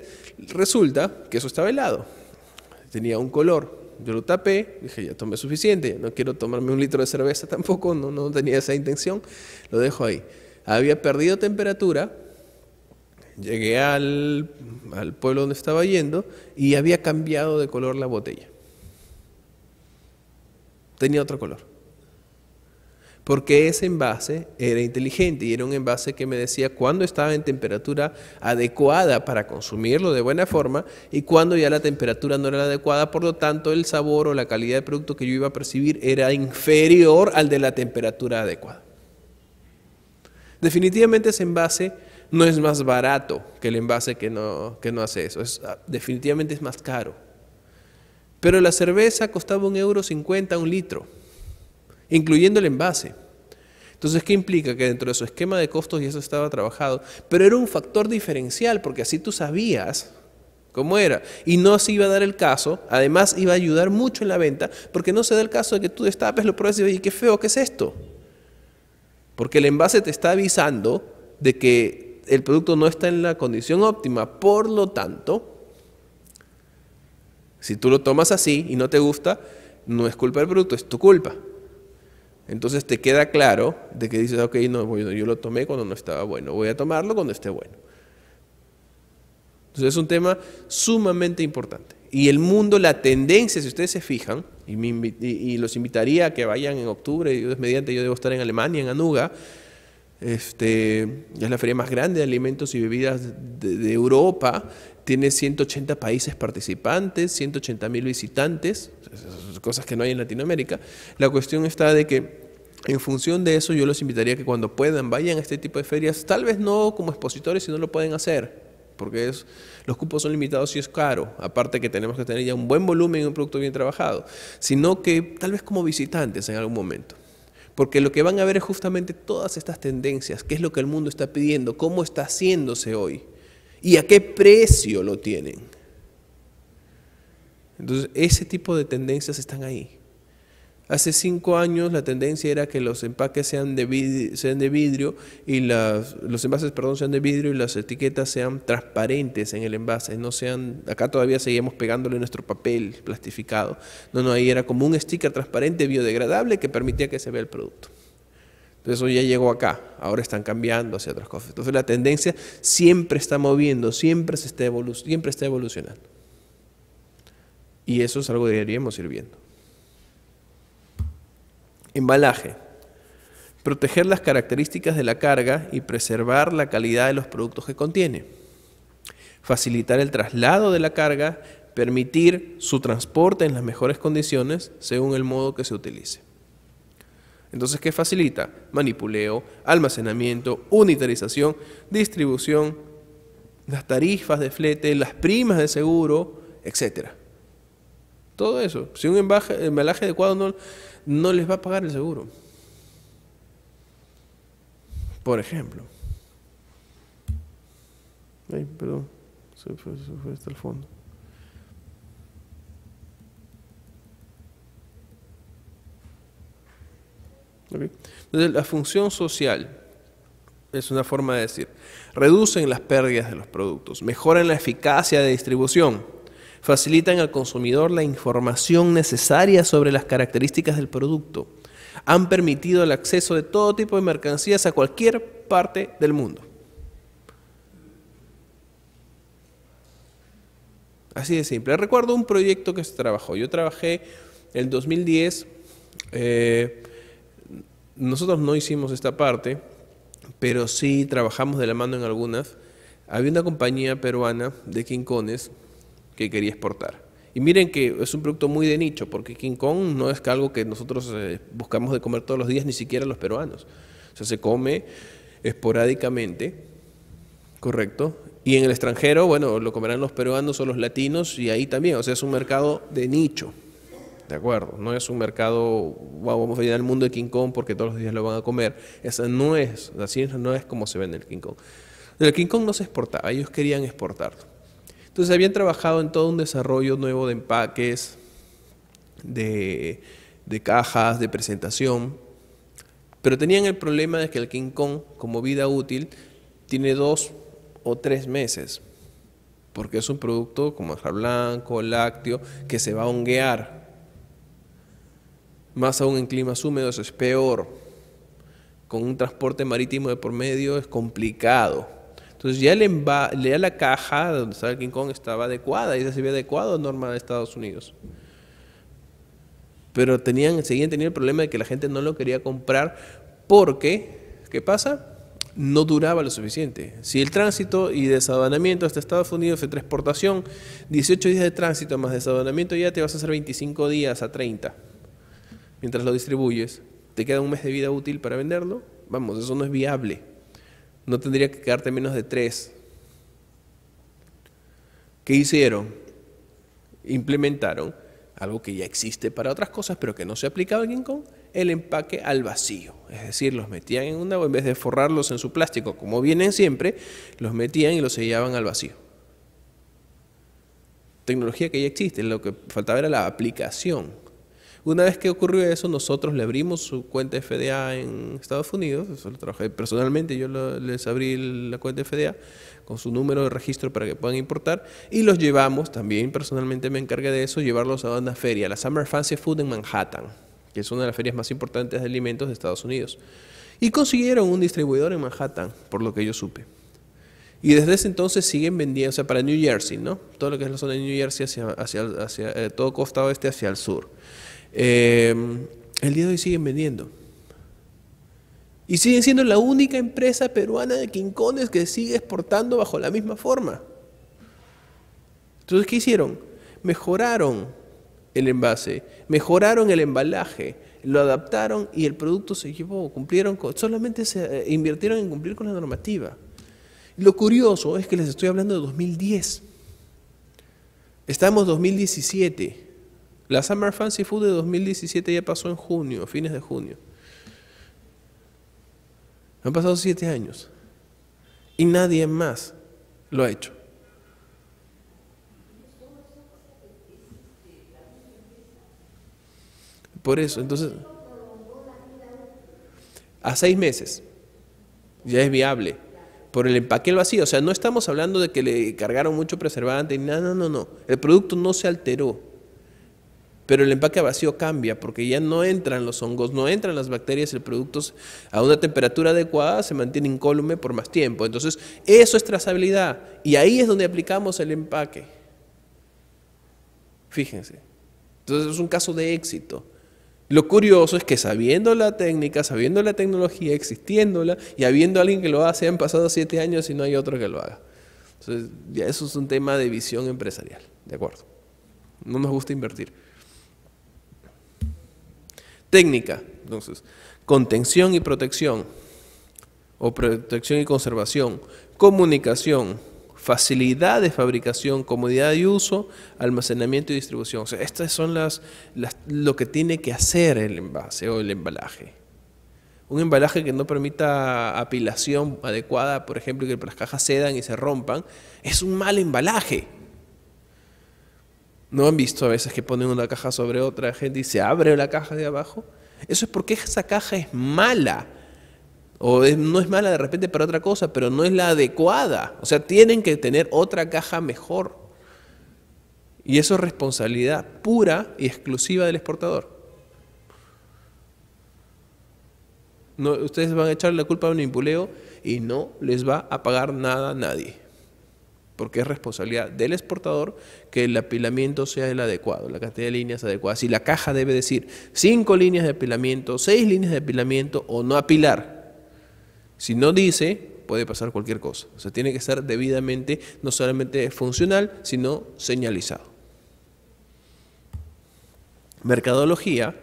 resulta que eso estaba helado, tenía un color, yo lo tapé, dije, ya tomé suficiente, no quiero tomarme un litro de cerveza tampoco, no, no tenía esa intención, lo dejo ahí. Había perdido temperatura, llegué al, pueblo donde estaba yendo y había cambiado de color la botella. Tenía otro color. Porque ese envase era inteligente y era un envase que me decía cuando estaba en temperatura adecuada para consumirlo de buena forma y cuando ya la temperatura no era adecuada, por lo tanto el sabor o la calidad de producto que yo iba a percibir era inferior al de la temperatura adecuada. Definitivamente ese envase no es más barato que el envase que no, que hace eso. Ah, definitivamente es más caro. Pero la cerveza costaba un euro cincuenta un litro, incluyendo el envase. Entonces, ¿qué implica? Que dentro de su esquema de costos y eso estaba trabajado, pero era un factor diferencial, porque así tú sabías cómo era. Y no se iba a dar el caso, además iba a ayudar mucho en la venta, porque no se da el caso de que tú destapes, lo pruebes y digas, qué feo, ¿qué es esto? porque el envase te está avisando de que el producto no está en la condición óptima. Por lo tanto, si tú lo tomas así y no te gusta, no es culpa del producto, es tu culpa. Entonces te queda claro de que dices, ok, no, yo lo tomé cuando no estaba bueno, voy a tomarlo cuando esté bueno. Entonces es un tema sumamente importante. Y el mundo, la tendencia, si ustedes se fijan, y, los invitaría a que vayan en octubre, mediante, yo debo estar en Alemania, en Anuga, este, es la feria más grande de alimentos y bebidas de, de Europa, tiene 180 países participantes, 180 mil visitantes, cosas que no hay en Latinoamérica. La cuestión está de que en función de eso yo los invitaría a que cuando puedan vayan a este tipo de ferias, tal vez no como expositores si no lo pueden hacer, porque los cupos son limitados y es caro, aparte que tenemos que tener ya un buen volumen y un producto bien trabajado, sino que tal vez como visitantes en algún momento. Porque lo que van a ver es justamente todas estas tendencias, qué es lo que el mundo está pidiendo, cómo está haciéndose hoy y a qué precio lo tienen. Entonces, ese tipo de tendencias están ahí. Hace cinco años la tendencia era que los empaques sean de vidrio, de vidrio y las, los envases, sean de vidrio y las etiquetas sean transparentes en el envase, no sean, acá todavía seguíamos pegándole nuestro papel plastificado. No, no, ahí era como un sticker transparente biodegradable que permitía que se vea el producto. Entonces eso ya llegó acá, ahora están cambiando hacia otras cosas. Entonces la tendencia siempre está moviendo, siempre, se está, evolu siempre está evolucionando. Y eso es algo que deberíamos ir viendo. Embalaje. Proteger las características de la carga y preservar la calidad de los productos que contiene. Facilitar el traslado de la carga, permitir su transporte en las mejores condiciones según el modo que se utilice. Entonces, ¿qué facilita? Manipuleo, almacenamiento, unitarización, distribución, las tarifas de flete, las primas de seguro, etc. Todo eso. Si un embalaje adecuado no, no les va a pagar el seguro. Por ejemplo. perdón, se fue, hasta el fondo. Entonces, la función social es una forma de decir, reducen las pérdidas de los productos, mejoran la eficacia de distribución, facilitan al consumidor la información necesaria sobre las características del producto. Han permitido el acceso de todo tipo de mercancías a cualquier parte del mundo. Así de simple. Recuerdo un proyecto que se trabajó. Yo trabajé en 2010. Eh, nosotros no hicimos esta parte, pero sí trabajamos de la mano en algunas. Había una compañía peruana de quincones que quería exportar. Y miren que es un producto muy de nicho, porque King Kong no es algo que nosotros eh, buscamos de comer todos los días, ni siquiera los peruanos. O sea, se come esporádicamente, ¿correcto? Y en el extranjero, bueno, lo comerán los peruanos o los latinos y ahí también, o sea, es un mercado de nicho, ¿de acuerdo? No es un mercado, vamos a ir al mundo de King Kong porque todos los días lo van a comer. Esa no es, así no es como se vende el King Kong. El King Kong no se exportaba, ellos querían exportarlo. Entonces habían trabajado en todo un desarrollo nuevo de empaques, de, cajas, de presentación, pero tenían el problema de que el King Kong, como vida útil, tiene dos o tres meses, porque es un producto como el blanco, lácteo, que se va a honguear. Más aún en climas húmedos es peor. Con un transporte marítimo de por medio es complicado entonces ya, la caja donde estaba el King Kong estaba adecuada y se había adecuado a norma de Estados Unidos. Pero tenían, seguían teniendo el problema de que la gente no lo quería comprar porque, ¿qué pasa? No duraba lo suficiente. Si el tránsito y desabanamiento hasta Estados Unidos de transportación, 18 días de tránsito más desabanamiento ya te vas a hacer 25 días a 30 mientras lo distribuyes. Te queda un mes de vida útil para venderlo. Vamos, eso no es viable no tendría que quedarte menos de tres. ¿Qué hicieron? Implementaron algo que ya existe para otras cosas, pero que no se aplicaba en con el empaque al vacío. Es decir, los metían en una, o en vez de forrarlos en su plástico, como vienen siempre, los metían y los sellaban al vacío. Tecnología que ya existe, lo que faltaba era la aplicación. Una vez que ocurrió eso, nosotros le abrimos su cuenta FDA en Estados Unidos, eso lo trabajé personalmente, yo les abrí la cuenta FDA con su número de registro para que puedan importar y los llevamos, también personalmente me encargué de eso, llevarlos a una feria, la Summer Fancy Food en Manhattan, que es una de las ferias más importantes de alimentos de Estados Unidos. Y consiguieron un distribuidor en Manhattan, por lo que yo supe. Y desde ese entonces siguen vendiendo, o sea, para New Jersey, ¿no? Todo lo que es la zona de New Jersey hacia, eh, todo costado este hacia el sur. Em, el día de hoy siguen vendiendo. Y siguen siendo la única empresa peruana de quincones que sigue exportando bajo la misma forma. Entonces, ¿qué hicieron? Mejoraron el envase, mejoraron el embalaje, lo adaptaron y el producto se llevó, cumplieron con, solamente se eh, invirtieron en cumplir con la normativa. Lo curioso es que les estoy hablando de 2010. Estamos 2017. La Summer Fancy Food de 2017 ya pasó en junio, fines de junio. Han pasado siete años. Y nadie más lo ha hecho. Por eso, entonces, a seis meses ya es viable por el empaque vacío. O sea, no estamos hablando de que le cargaron mucho preservante. No, no, no, no. El producto no se alteró pero el empaque vacío cambia porque ya no entran los hongos, no entran las bacterias, el producto a una temperatura adecuada se mantiene incólume por más tiempo. Entonces, eso es trazabilidad y ahí es donde aplicamos el empaque. Fíjense. Entonces, es un caso de éxito. Lo curioso es que sabiendo la técnica, sabiendo la tecnología, existiéndola y habiendo alguien que lo hace, han pasado siete años y no hay otro que lo haga. Entonces, ya eso es un tema de visión empresarial, ¿de acuerdo? No nos gusta invertir. Técnica, entonces, contención y protección, o protección y conservación, comunicación, facilidad de fabricación, comodidad de uso, almacenamiento y distribución. estas son las, lo que tiene que hacer el envase o el embalaje. Un embalaje que no permita apilación adecuada, por ejemplo, que las cajas cedan y se rompan, es un mal embalaje. ¿No han visto a veces que ponen una caja sobre otra gente y se abre la caja de abajo? Eso es porque esa caja es mala. O no es mala de repente para otra cosa, pero no es la adecuada. O sea, tienen que tener otra caja mejor. Y eso es responsabilidad pura y exclusiva del exportador. No, ustedes van a echarle la culpa a un impuleo y no les va a pagar nada a nadie porque es responsabilidad del exportador que el apilamiento sea el adecuado, la cantidad de líneas adecuadas. Si la caja debe decir cinco líneas de apilamiento, seis líneas de apilamiento o no apilar. Si no dice, puede pasar cualquier cosa. O sea, tiene que ser debidamente, no solamente funcional, sino señalizado. Mercadología,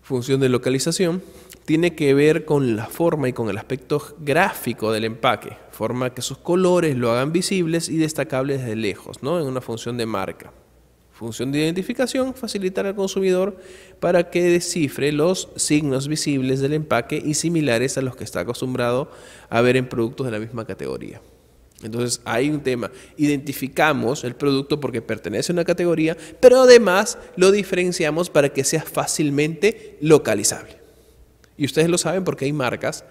función de localización, tiene que ver con la forma y con el aspecto gráfico del empaque, forma que sus colores lo hagan visibles y destacables desde lejos, ¿no? en una función de marca. Función de identificación, facilitar al consumidor para que descifre los signos visibles del empaque y similares a los que está acostumbrado a ver en productos de la misma categoría. Entonces hay un tema, identificamos el producto porque pertenece a una categoría, pero además lo diferenciamos para que sea fácilmente localizable. Y ustedes lo saben porque hay marcas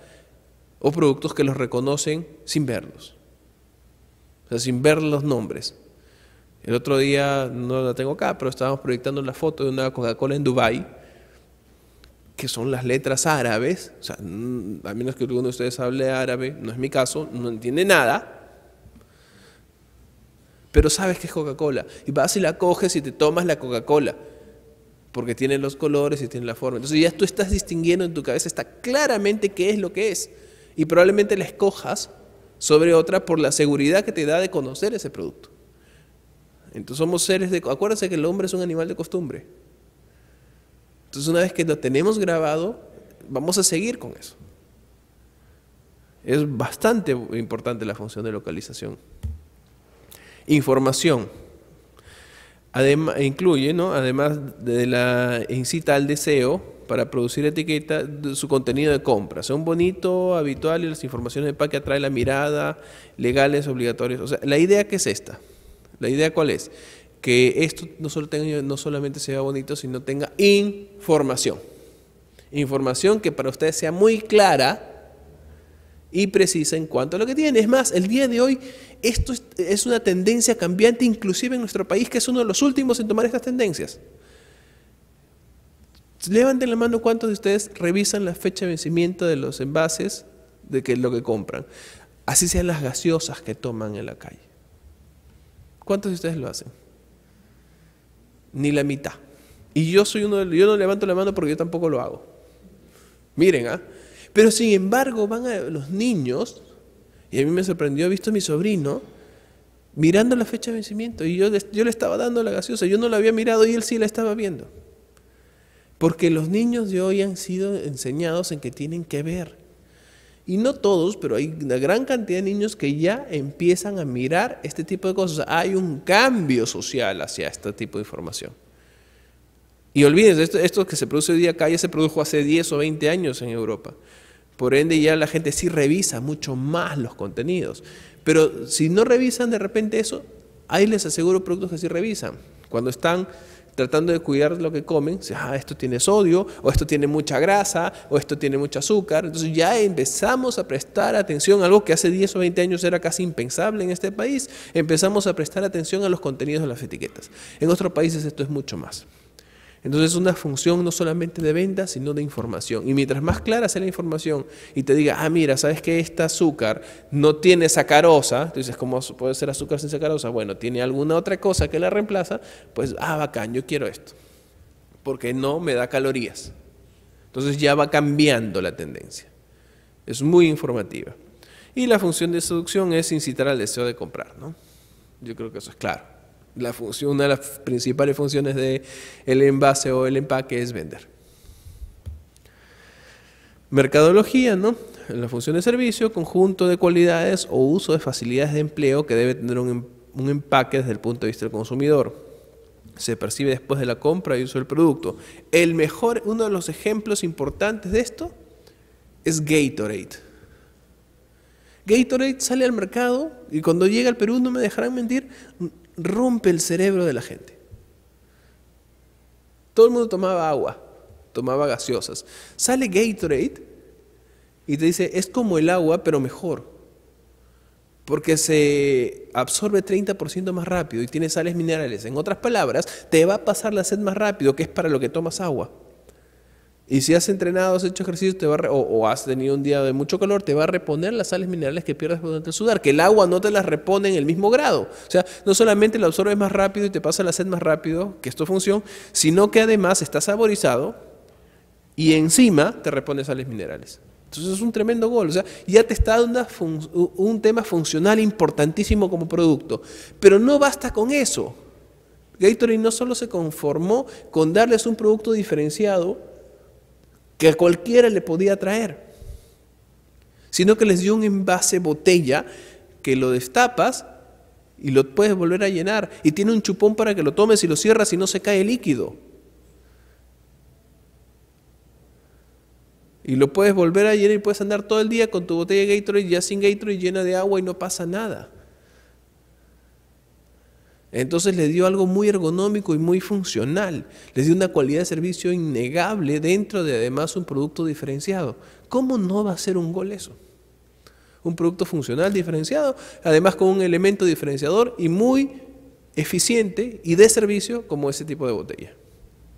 o productos que los reconocen sin verlos. O sea, sin ver los nombres. El otro día, no la tengo acá, pero estábamos proyectando la foto de una Coca-Cola en Dubái, que son las letras árabes, o sea, mm, a menos que alguno de ustedes hable árabe, no es mi caso, no entiende nada, pero sabes que es Coca-Cola, y vas y la coges y te tomas la Coca-Cola, porque tiene los colores y tiene la forma. Entonces ya tú estás distinguiendo en tu cabeza, está claramente qué es lo que es. Y probablemente la escojas sobre otra por la seguridad que te da de conocer ese producto. Entonces somos seres de... Acuérdense que el hombre es un animal de costumbre. Entonces una vez que lo tenemos grabado, vamos a seguir con eso. Es bastante importante la función de localización. Información incluye, además de la incita al deseo para producir etiqueta, su contenido de compra. Son bonito, habitual y las informaciones de paquete que atrae la mirada, legales, obligatorios. O sea, la idea que es esta. La idea cuál es? Que esto no, solo tenga, no solamente sea bonito, sino tenga información. Información que para ustedes sea muy clara y precisen cuánto cuanto lo que tienen. Es más, el día de hoy esto es una tendencia cambiante, inclusive en nuestro país, que es uno de los últimos en tomar estas tendencias. Levanten la mano cuántos de ustedes revisan la fecha de vencimiento de los envases de que, lo que compran. Así sean las gaseosas que toman en la calle. ¿Cuántos de ustedes lo hacen? Ni la mitad. Y yo soy uno de, yo no levanto la mano porque yo tampoco lo hago. Miren, ¿ah? Pero sin embargo, van los niños, y a mí me sorprendió, he visto a mi sobrino, mirando la fecha de vencimiento, y yo, yo le estaba dando la gaseosa, yo no la había mirado y él sí la estaba viendo. Porque los niños de hoy han sido enseñados en que tienen que ver. Y no todos, pero hay una gran cantidad de niños que ya empiezan a mirar este tipo de cosas. Hay un cambio social hacia este tipo de información. Y olvídense, esto, que se produce hoy día acá ya se produjo hace 10 o 20 años en Europa. Por ende ya la gente sí revisa mucho más los contenidos. Pero si no revisan de repente eso, ahí les aseguro productos que sí revisan. Cuando están tratando de cuidar lo que comen, ah, esto tiene sodio, o esto tiene mucha grasa, o esto tiene mucho azúcar. Entonces ya empezamos a prestar atención, a algo que hace 10 o 20 años era casi impensable en este país, empezamos a prestar atención a los contenidos de las etiquetas. En otros países esto es mucho más. Entonces es una función no solamente de venta, sino de información. Y mientras más clara sea la información y te diga, ah, mira, ¿sabes que este azúcar no tiene sacarosa? Tú dices, ¿cómo puede ser azúcar sin sacarosa? Bueno, tiene alguna otra cosa que la reemplaza, pues, ah, bacán, yo quiero esto. Porque no me da calorías. Entonces ya va cambiando la tendencia. Es muy informativa. Y la función de seducción es incitar al deseo de comprar, ¿no? Yo creo que eso es claro. La función, una de las principales funciones del el envase o el empaque es vender. Mercadología, ¿no? La función de servicio, conjunto de cualidades o uso de facilidades de empleo que debe tener un, em, un empaque desde el punto de vista del consumidor se percibe después de la compra y uso del producto. El mejor, uno de los ejemplos importantes de esto es Gatorade. Gatorade sale al mercado y cuando llega al Perú, no me dejarán mentir, rompe el cerebro de la gente. Todo el mundo tomaba agua, tomaba gaseosas. Sale Gatorade y te dice, es como el agua, pero mejor. Porque se absorbe 30% más rápido y tiene sales minerales. En otras palabras, te va a pasar la sed más rápido, que es para lo que tomas agua. Y si has entrenado, has hecho ejercicio te o, has tenido un día de mucho calor, te va a reponer las sales minerales que pierdes durante el sudar, que el agua no te las repone en el mismo grado. O sea, no solamente la absorbes más rápido y te pasa la sed más rápido, que esto funciona, sino que además está saborizado y encima te repone sales minerales. Entonces es un tremendo gol. O sea, ya te está dando un tema funcional importantísimo como producto. Pero no basta con eso. Gatorade no solo se conformó con darles un producto diferenciado, que a cualquiera le podía traer, sino que les dio un envase botella que lo destapas y lo puedes volver a llenar. Y tiene un chupón para que lo tomes y lo cierras y no se cae líquido. Y lo puedes volver a llenar y puedes andar todo el día con tu botella de Gatorade ya sin Gatorade llena de agua y no pasa nada. Entonces le dio algo muy ergonómico y muy funcional. Les dio una cualidad de servicio innegable dentro de además un producto diferenciado. ¿Cómo no va a ser un gol eso? Un producto funcional diferenciado, además con un elemento diferenciador y muy eficiente y de servicio como ese tipo de botella.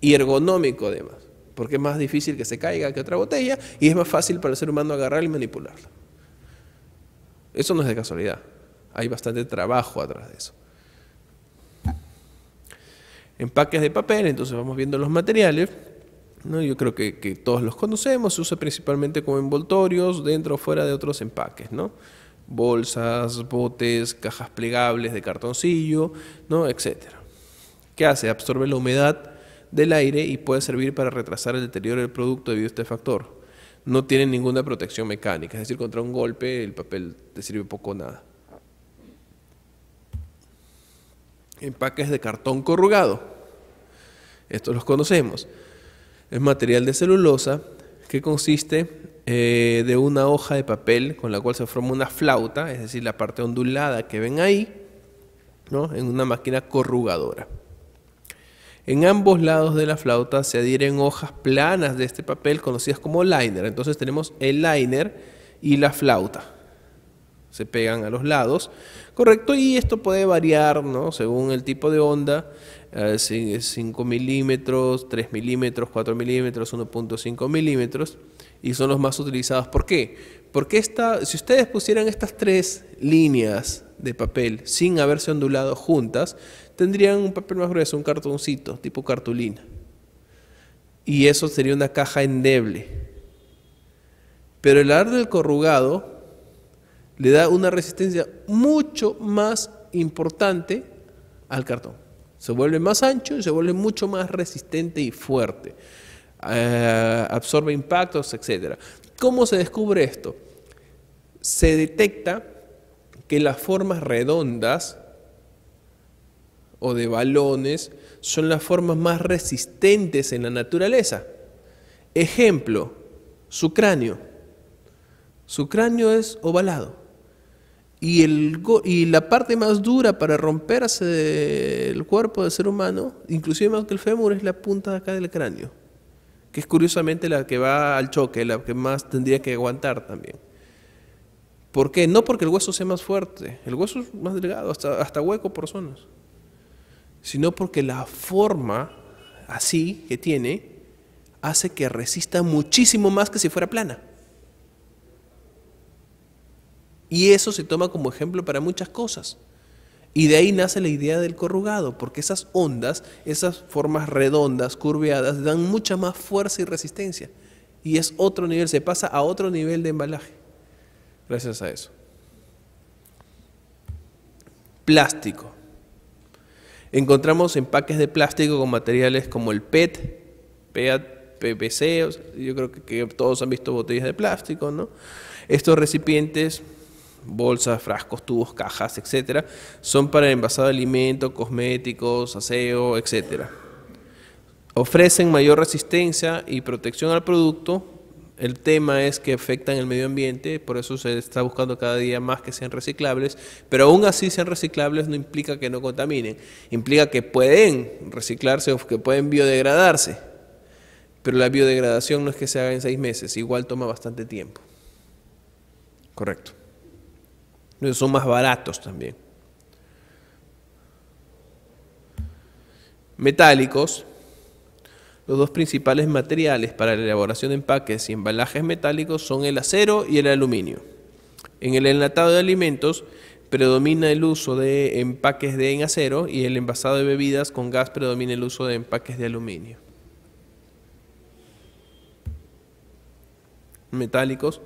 Y ergonómico además, porque es más difícil que se caiga que otra botella y es más fácil para el ser humano agarrarla y manipularla. Eso no es de casualidad. Hay bastante trabajo atrás de eso empaques de papel, entonces vamos viendo los materiales. ¿no? Yo creo que, todos los conocemos, se usa principalmente como envoltorios dentro o fuera de otros empaques, bolsas, botes, cajas plegables de cartoncillo, ¿no? etc. ¿Qué hace? Absorbe la humedad del aire y puede servir para retrasar el deterioro del producto debido a este factor. No tiene ninguna protección mecánica, es decir, contra un golpe el papel te sirve poco o nada. empaques de cartón corrugado. Estos los conocemos. Es material de celulosa que consiste eh, de una hoja de papel con la cual se forma una flauta, es decir, la parte ondulada que ven ahí, en una máquina corrugadora. En ambos lados de la flauta se adhieren hojas planas de este papel conocidas como liner. Entonces tenemos el liner y la flauta. Se pegan a los lados Correcto, y esto puede variar ¿no? según el tipo de onda. 5 eh, milímetros, 3 milímetros, 4 milímetros, 1.5 milímetros y son los más utilizados. ¿Por qué? Porque esta, si ustedes pusieran estas tres líneas de papel sin haberse ondulado juntas, tendrían un papel más grueso, un cartoncito, tipo cartulina. Y eso sería una caja endeble. Pero el ar del corrugado le da una resistencia mucho más importante al cartón. Se vuelve más ancho y se vuelve mucho más resistente y fuerte. Eh, absorbe impactos, etc. ¿Cómo se descubre esto? Se detecta que las formas redondas o de balones son las formas más resistentes en la naturaleza. Ejemplo, su cráneo. Su cráneo es ovalado y, el, y la parte más dura para romperse el cuerpo del ser humano, inclusive más que el fémur, es la punta de acá del cráneo, que es curiosamente la que va al choque, la que más tendría que aguantar también. ¿Por qué? No porque el hueso sea más fuerte, el hueso es más delgado, hasta, hasta hueco por zonas, sino porque la forma así que tiene hace que resista muchísimo más que si fuera plana. Y eso se toma como ejemplo para muchas cosas. Y de ahí nace la idea del corrugado, porque esas ondas, esas formas redondas, curveadas, dan mucha más fuerza y resistencia. Y es otro nivel, se pasa a otro nivel de embalaje. Gracias a eso. Plástico. Encontramos empaques de plástico con materiales como el PET, PVC, yo creo que todos han visto botellas de plástico, ¿no? Estos recipientes bolsas, frascos, tubos, cajas, etcétera, son para el envasado de alimentos, cosméticos, aseo, etcétera. Ofrecen mayor resistencia y protección al producto. El tema es que afectan el medio ambiente, por eso se está buscando cada día más que sean reciclables, pero aún así sean reciclables no implica que no contaminen, implica que pueden reciclarse o que pueden biodegradarse, pero la biodegradación no es que se haga en seis meses, igual toma bastante tiempo. Correcto son más baratos también. Metálicos. Los dos principales materiales para la elaboración de empaques y embalajes metálicos son el acero y el aluminio. En el enlatado de alimentos predomina el uso de empaques de en acero y el envasado de bebidas con gas predomina el uso de empaques de aluminio. Metálicos.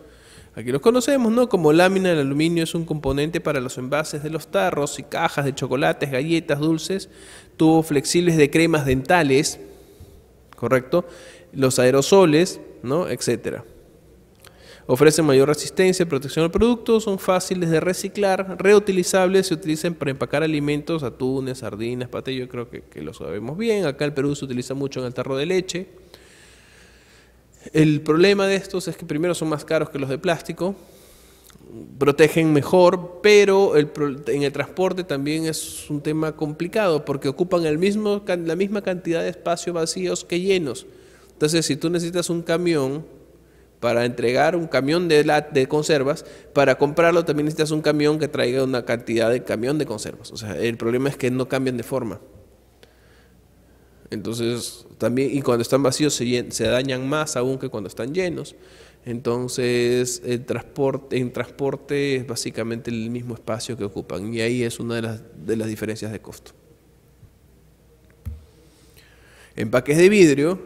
Aquí los conocemos, ¿no? Como lámina de aluminio es un componente para los envases de los tarros y cajas de chocolates, galletas, dulces, tubos flexibles de cremas dentales, ¿correcto? Los aerosoles, ¿no? Etcétera. Ofrecen mayor resistencia y protección al producto, son fáciles de reciclar, reutilizables, se utilizan para empacar alimentos, atunes, sardinas, paté, yo creo que, que lo sabemos bien. Acá en Perú se utiliza mucho en el tarro de leche. El problema de estos es que primero son más caros que los de plástico, protegen mejor, pero en el transporte también es un tema complicado porque ocupan mismo, la misma cantidad de espacios vacíos que llenos. Entonces, si tú necesitas un camión para entregar un camión de, de conservas, para comprarlo también necesitas un camión que traiga una cantidad de camión de conservas. O sea, el problema es que no cambian de forma. Entonces, también, y cuando están vacíos se, dañan más aún que cuando están llenos. Entonces, el en transporte es básicamente el mismo espacio que ocupan y ahí es una de las, de las diferencias de costo. Empaques de vidrio,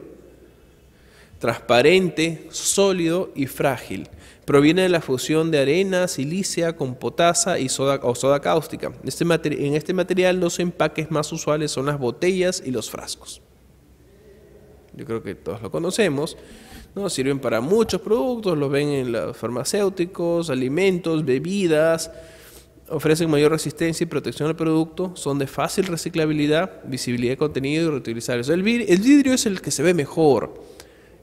transparente, sólido y frágil. Proviene de la fusión de arena silicia con potasa y soda, o soda cáustica. Este en este material los empaques más usuales son las botellas y los frascos. Yo creo que todos lo conocemos. ¿no? Sirven para muchos productos, los ven en los farmacéuticos, alimentos, bebidas. Ofrecen mayor resistencia y protección al producto, son de fácil reciclabilidad, visibilidad de contenido y reutilizables. el vidrio es el que se ve mejor,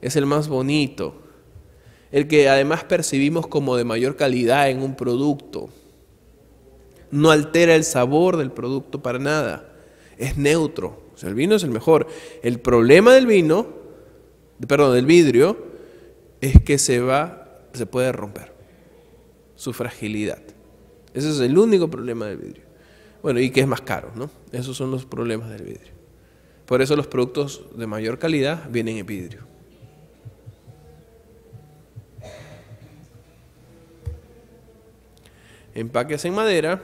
es el más bonito, el que además percibimos como de mayor calidad en un producto. No altera el sabor del producto para nada, es neutro. O sea, el vino es el mejor. El problema del vino, perdón, del vidrio, es que se va, se puede romper. Su fragilidad. Ese es el único problema del vidrio. Bueno, y que es más caro, ¿no? Esos son los problemas del vidrio. Por eso los productos de mayor calidad vienen en vidrio. Empaques en madera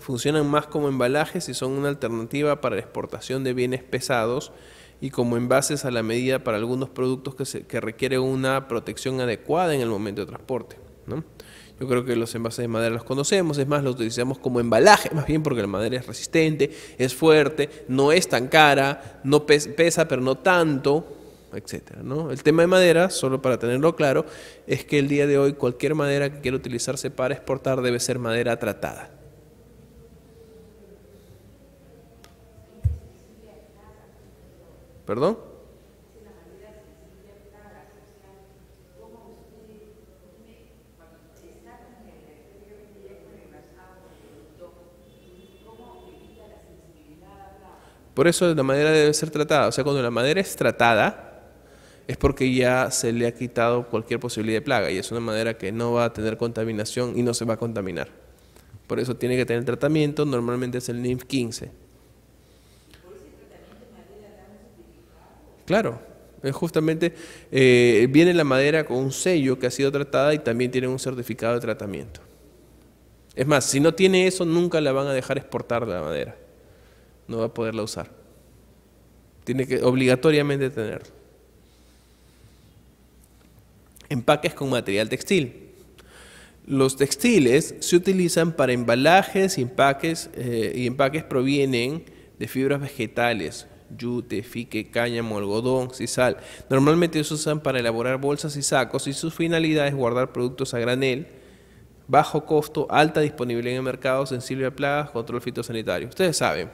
funcionan más como embalajes y son una alternativa para la exportación de bienes pesados y como envases a la medida para algunos productos que, que requieren una protección adecuada en el momento de transporte. Yo creo que los envases de madera los conocemos, es más, los utilizamos como embalaje, más bien porque la madera es resistente, es fuerte, no es tan cara, no pesa, pero no tanto, etcétera ¿no? El tema de madera, solo para tenerlo claro, es que el día de hoy cualquier madera que quiera utilizarse para exportar debe ser madera tratada. ¿Perdón? Por eso la madera debe ser tratada. O sea, cuando la madera es tratada, es porque ya se le ha quitado cualquier posibilidad de plaga y es una madera que no va a tener contaminación y no se va a contaminar. Por eso tiene que tener tratamiento, normalmente es el NIMF 15. Claro, es justamente eh, viene la madera con un sello que ha sido tratada y también tiene un certificado de tratamiento. Es más, si no tiene eso, nunca la van a dejar exportar la madera. No va a poderla usar. Tiene que obligatoriamente tenerlo. Empaques con material textil. Los textiles se utilizan para embalajes y empaques, eh, y empaques provienen de fibras vegetales, yute, fique, cáñamo, algodón, sisal. Normalmente se usan para elaborar bolsas y sacos y su finalidad es guardar productos a granel, bajo costo, alta disponibilidad en el mercado, sensible a plagas, control fitosanitario. Ustedes saben,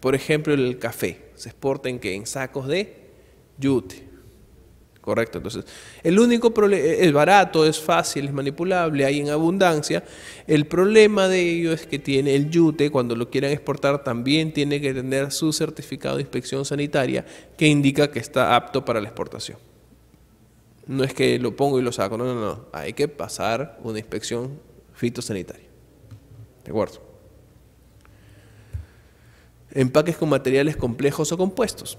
por ejemplo, el café se exporta en, ¿qué? en sacos de yute, Correcto, entonces el único problema e-, es barato, es fácil, es manipulable, hay en abundancia. El problema de ello es que tiene el yute, cuando lo quieran exportar, también tiene que tener su certificado de inspección sanitaria que indica que está apto para la exportación. No es que lo pongo y lo saco, no, no, no, hay que pasar una inspección fitosanitaria. ¿De acuerdo? Empaques con materiales complejos o compuestos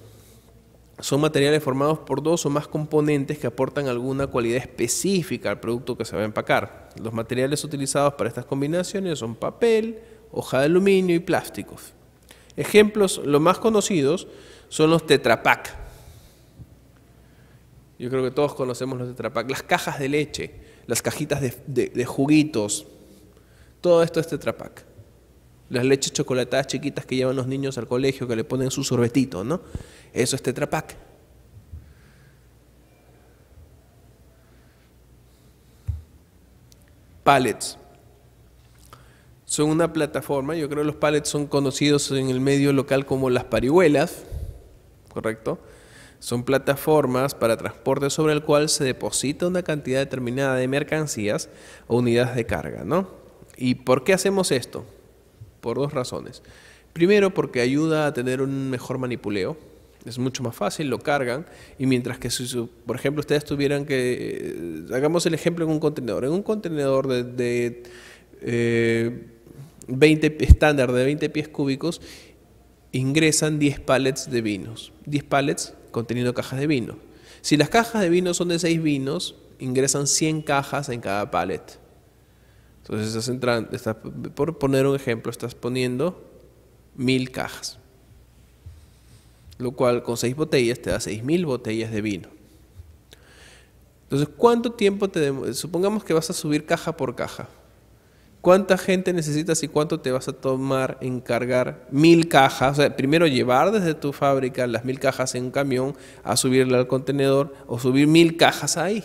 son materiales formados por dos o más componentes que aportan alguna cualidad específica al producto que se va a empacar. Los materiales utilizados para estas combinaciones son papel, hoja de aluminio y plásticos. Ejemplos, los más conocidos son los tetrapac. Yo creo que todos conocemos los tetrapac. Las cajas de leche, las cajitas de, juguitos, todo esto es tetrapac. Las leches chocolatadas chiquitas que llevan los niños al colegio, que le ponen su sorbetito, ¿no? Eso es tetrapack Pallets. Son una plataforma, yo creo que los pallets son conocidos en el medio local como las parihuelas, ¿correcto? Son plataformas para transporte sobre el cual se deposita una cantidad determinada de mercancías o unidades de carga, ¿no? ¿Y por qué hacemos esto? Por dos razones. Primero, porque ayuda a tener un mejor manipuleo, es mucho más fácil, lo cargan y mientras que, por ejemplo, ustedes tuvieran que, eh, hagamos el ejemplo en un contenedor, en un contenedor de, 20 eh, estándar de 20 pies cúbicos, ingresan 10 palets de vinos, 10 pallets conteniendo cajas de vino. Si las cajas de vino son de 6 vinos, ingresan 100 cajas en cada palet. Entonces estás entrando, estás, por poner un ejemplo, estás poniendo 1000 cajas lo cual con seis botellas te da mil botellas de vino. Entonces, ¿cuánto tiempo te... Supongamos que vas a subir caja por caja. ¿Cuánta gente necesitas y cuánto te vas a tomar en cargar mil cajas? primero llevar desde tu fábrica las mil cajas en un camión a subirla al contenedor o subir mil cajas ahí.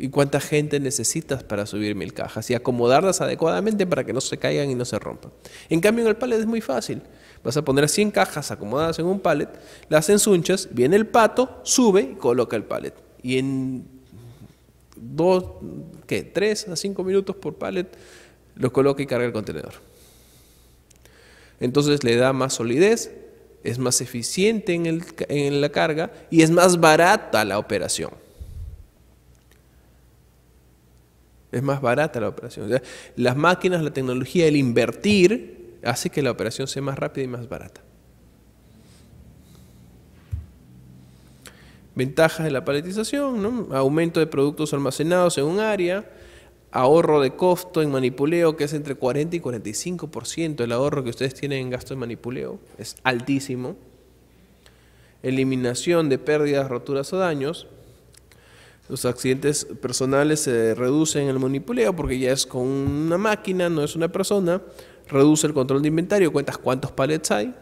¿Y cuánta gente necesitas para subir mil cajas? Y acomodarlas adecuadamente para que no se caigan y no se rompan. En cambio, en el palet es muy fácil. Vas a poner 100 cajas acomodadas en un pallet, las ensunchas, viene el pato, sube y coloca el pallet. Y en dos, ¿qué? 3 a 5 minutos por pallet lo coloca y carga el contenedor. Entonces le da más solidez, es más eficiente en, la carga y es más barata la operación. Es más barata la operación. las máquinas, la tecnología, el invertir hace que la operación sea más rápida y más barata. Ventajas de la paletización, aumento de productos almacenados en un área, ahorro de costo en manipuleo, que es entre 40 y 45%. El ahorro que ustedes tienen en gasto de manipuleo es altísimo. Eliminación de pérdidas, roturas o daños. Los accidentes personales se reducen en el manipuleo porque ya es con una máquina, no es una persona reduce el control de inventario, cuentas cuántos palets hay,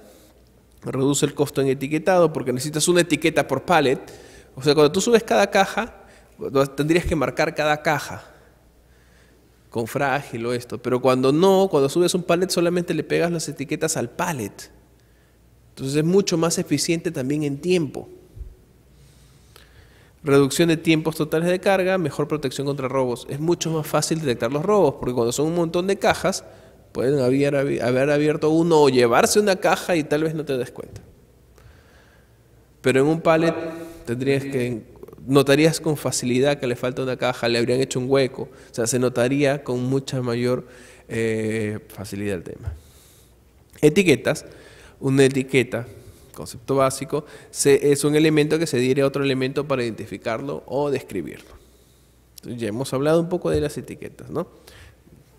reduce el costo en etiquetado porque necesitas una etiqueta por palet. O sea, cuando tú subes cada caja, tendrías que marcar cada caja con frágil o esto. Pero cuando no, cuando subes un palet, solamente le pegas las etiquetas al palet. Entonces es mucho más eficiente también en tiempo. Reducción de tiempos totales de carga, mejor protección contra robos. Es mucho más fácil detectar los robos porque cuando son un montón de cajas, Pueden haber, abierto uno o llevarse una caja y tal vez no te des cuenta. Pero en un palet, tendrías que notarías con facilidad que le falta una caja, le habrían hecho un hueco, o sea, se notaría con mucha mayor eh, facilidad el tema. Etiquetas, una etiqueta, concepto básico, es un elemento que se diría a otro elemento para identificarlo o describirlo. ya hemos hablado un poco de las etiquetas, ¿no?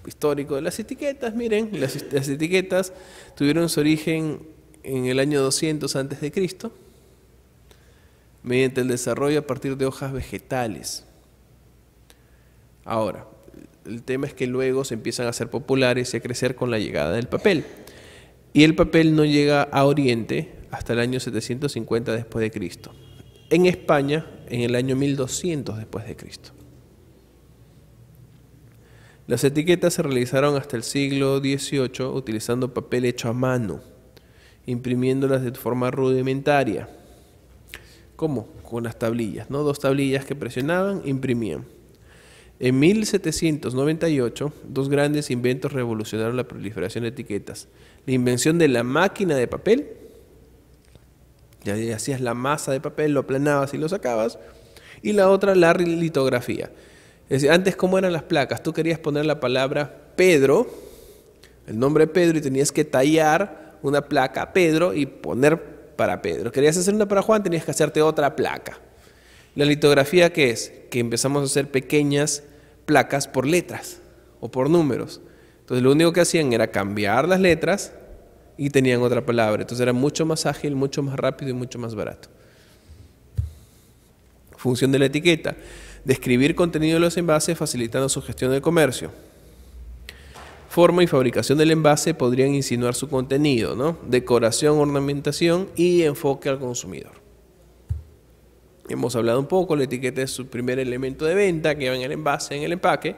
histórico. de Las etiquetas, miren, las, etiquetas tuvieron su origen en el año 200 antes de Cristo mediante el desarrollo a partir de hojas vegetales. Ahora, el tema es que luego se empiezan a ser populares y a crecer con la llegada del papel. Y el papel no llega a Oriente hasta el año 750 después de Cristo. En España en el año 1200 después de Cristo. Las etiquetas se realizaron hasta el siglo XVIII utilizando papel hecho a mano, imprimiéndolas de forma rudimentaria. ¿Cómo? Con las tablillas, ¿no? Dos tablillas que presionaban, imprimían. En 1798, dos grandes inventos revolucionaron la proliferación de etiquetas. La invención de la máquina de papel, ya hacías la masa de papel, lo aplanabas y lo sacabas, y la otra, la litografía antes cómo eran las placas, tú querías poner la palabra Pedro, el nombre Pedro, y tenías que tallar una placa Pedro y poner para Pedro. Querías hacer una para Juan, tenías que hacerte otra placa. La litografía qué es? Que empezamos a hacer pequeñas placas por letras o por números. Entonces lo único que hacían era cambiar las letras y tenían otra palabra. Entonces era mucho más ágil, mucho más rápido y mucho más barato. Función de la etiqueta describir contenido de los envases facilitando su gestión de comercio. Forma y fabricación del envase podrían insinuar su contenido, ¿no? Decoración, ornamentación y enfoque al consumidor. Hemos hablado un poco, la etiqueta es su primer elemento de venta que va en el envase, en el empaque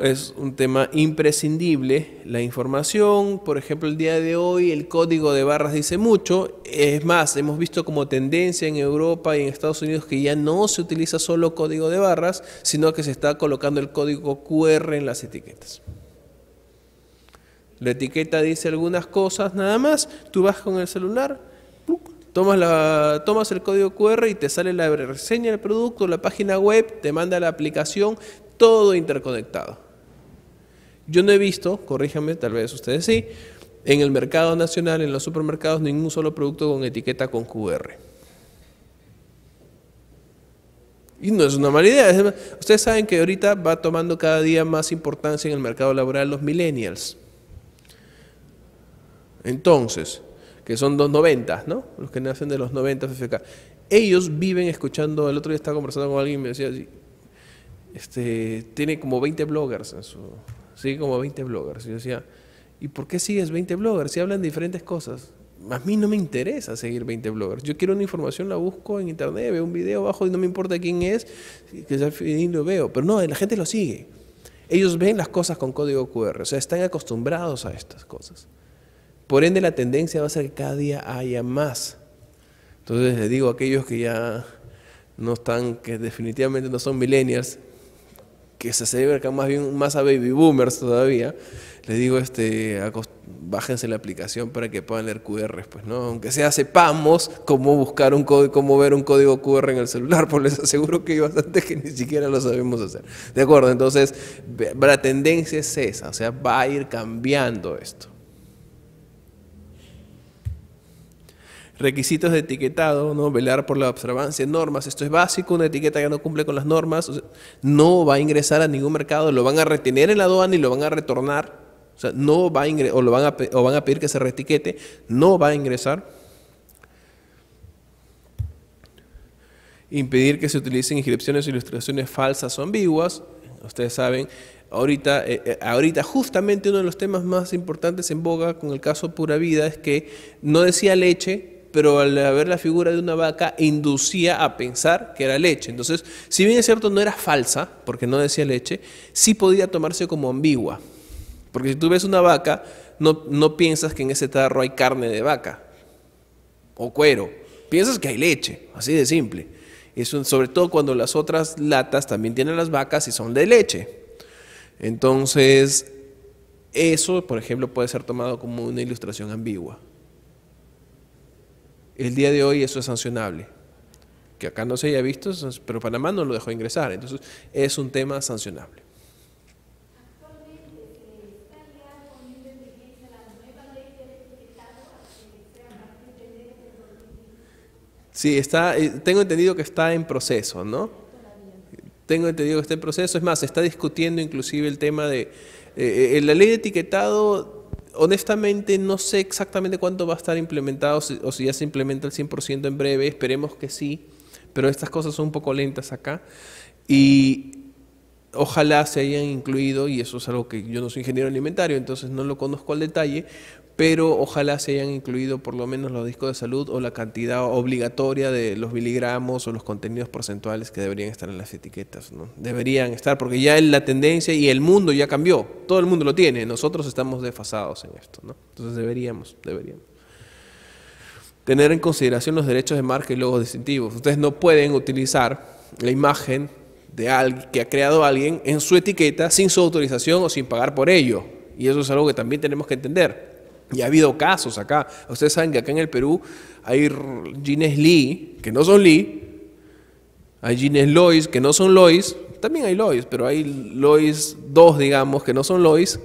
es un tema imprescindible. La información, por ejemplo, el día de hoy el código de barras dice mucho. Es más, hemos visto como tendencia en Europa y en Estados Unidos que ya no se utiliza solo código de barras, sino que se está colocando el código QR en las etiquetas. La etiqueta dice algunas cosas nada más, tú vas con el celular, tomas, la, tomas el código QR y te sale la reseña del producto, la página web, te manda la aplicación, todo interconectado. Yo no he visto, corríjame, tal vez ustedes sí, en el mercado nacional, en los supermercados, ningún solo producto con etiqueta con QR. Y no es una mala idea. Ustedes saben que ahorita va tomando cada día más importancia en el mercado laboral los millennials. Entonces, que son los noventas, ¿no? Los que nacen de los noventas, FFK. Ellos viven escuchando, el otro día estaba conversando con alguien y me decía, así. Este, tiene como 20 bloggers en sigue como 20 bloggers. Y yo decía, ¿y por qué sigues 20 bloggers si hablan de diferentes cosas? A mí no me interesa seguir 20 bloggers. Yo quiero una información, la busco en internet, veo un video abajo y no me importa quién es, que al fin lo veo. Pero no, la gente lo sigue. Ellos ven las cosas con código QR, o sea, están acostumbrados a estas cosas. Por ende, la tendencia va a ser que cada día haya más. Entonces le digo a aquellos que ya no están, que definitivamente no son millennials, que se acerca más bien más a baby boomers todavía, Le digo, este, bájense la aplicación para que puedan leer QR, pues, ¿no? Aunque sea sepamos cómo buscar un código, cómo ver un código QR en el celular, pues les aseguro que hay bastantes que ni siquiera lo sabemos hacer. De acuerdo, entonces la tendencia es esa, o sea, va a ir cambiando esto. requisitos de etiquetado, ¿no? velar por la observancia de normas, esto es básico, una etiqueta que no cumple con las normas, no va a ingresar a ningún mercado, lo van a retener en la aduana y lo van a retornar, o sea, no va a o, lo van a pedir que se reetiquete, no va a ingresar. Impedir que se utilicen inscripciones o ilustraciones falsas o ambiguas, ustedes saben, Ahorita, eh, eh, ahorita, justamente uno de los temas más importantes en boga con el caso Pura Vida es que no decía leche, pero al ver la figura de una vaca inducía a pensar que era leche. Entonces, si bien es cierto, no era falsa, porque no decía leche, sí podía tomarse como ambigua. Porque si tú ves una vaca, no, no piensas que en ese tarro hay carne de vaca o cuero, piensas que hay leche, así de simple. Es sobre todo cuando las otras latas también tienen las vacas y son de leche. Entonces, eso, por ejemplo, puede ser tomado como una ilustración ambigua el día de hoy eso es sancionable. Que acá no se haya visto, pero Panamá no lo dejó ingresar. Entonces, es un tema sancionable. Sí, está, eh, tengo entendido que está en proceso, ¿no? Tengo entendido que está en proceso. Es más, se está discutiendo inclusive el tema de... Eh, eh, la ley de etiquetado honestamente no sé exactamente cuánto va a estar implementado o si ya se implementa el 100% en breve, esperemos que sí, pero estas cosas son un poco lentas acá y ojalá se hayan incluido, y eso es algo que yo no soy ingeniero alimentario, entonces no lo conozco al detalle, pero ojalá se hayan incluido por lo menos los discos de salud o la cantidad obligatoria de los miligramos o los contenidos porcentuales que deberían estar en las etiquetas. Deberían estar, porque ya la tendencia y el mundo ya cambió, todo el mundo lo tiene, nosotros estamos desfasados en esto. Entonces deberíamos, deberíamos. Tener en consideración los derechos de marca y logos distintivos. Ustedes no pueden utilizar la imagen de alguien que ha creado alguien en su etiqueta sin su autorización o sin pagar por ello. Y eso es algo que también tenemos que entender. Y ha habido casos acá. Ustedes saben que acá en el Perú hay gines Lee, que no son Lee. Hay gines Lois, que no son Lois. También hay Lois, pero hay Lois 2, digamos, que no son Lois.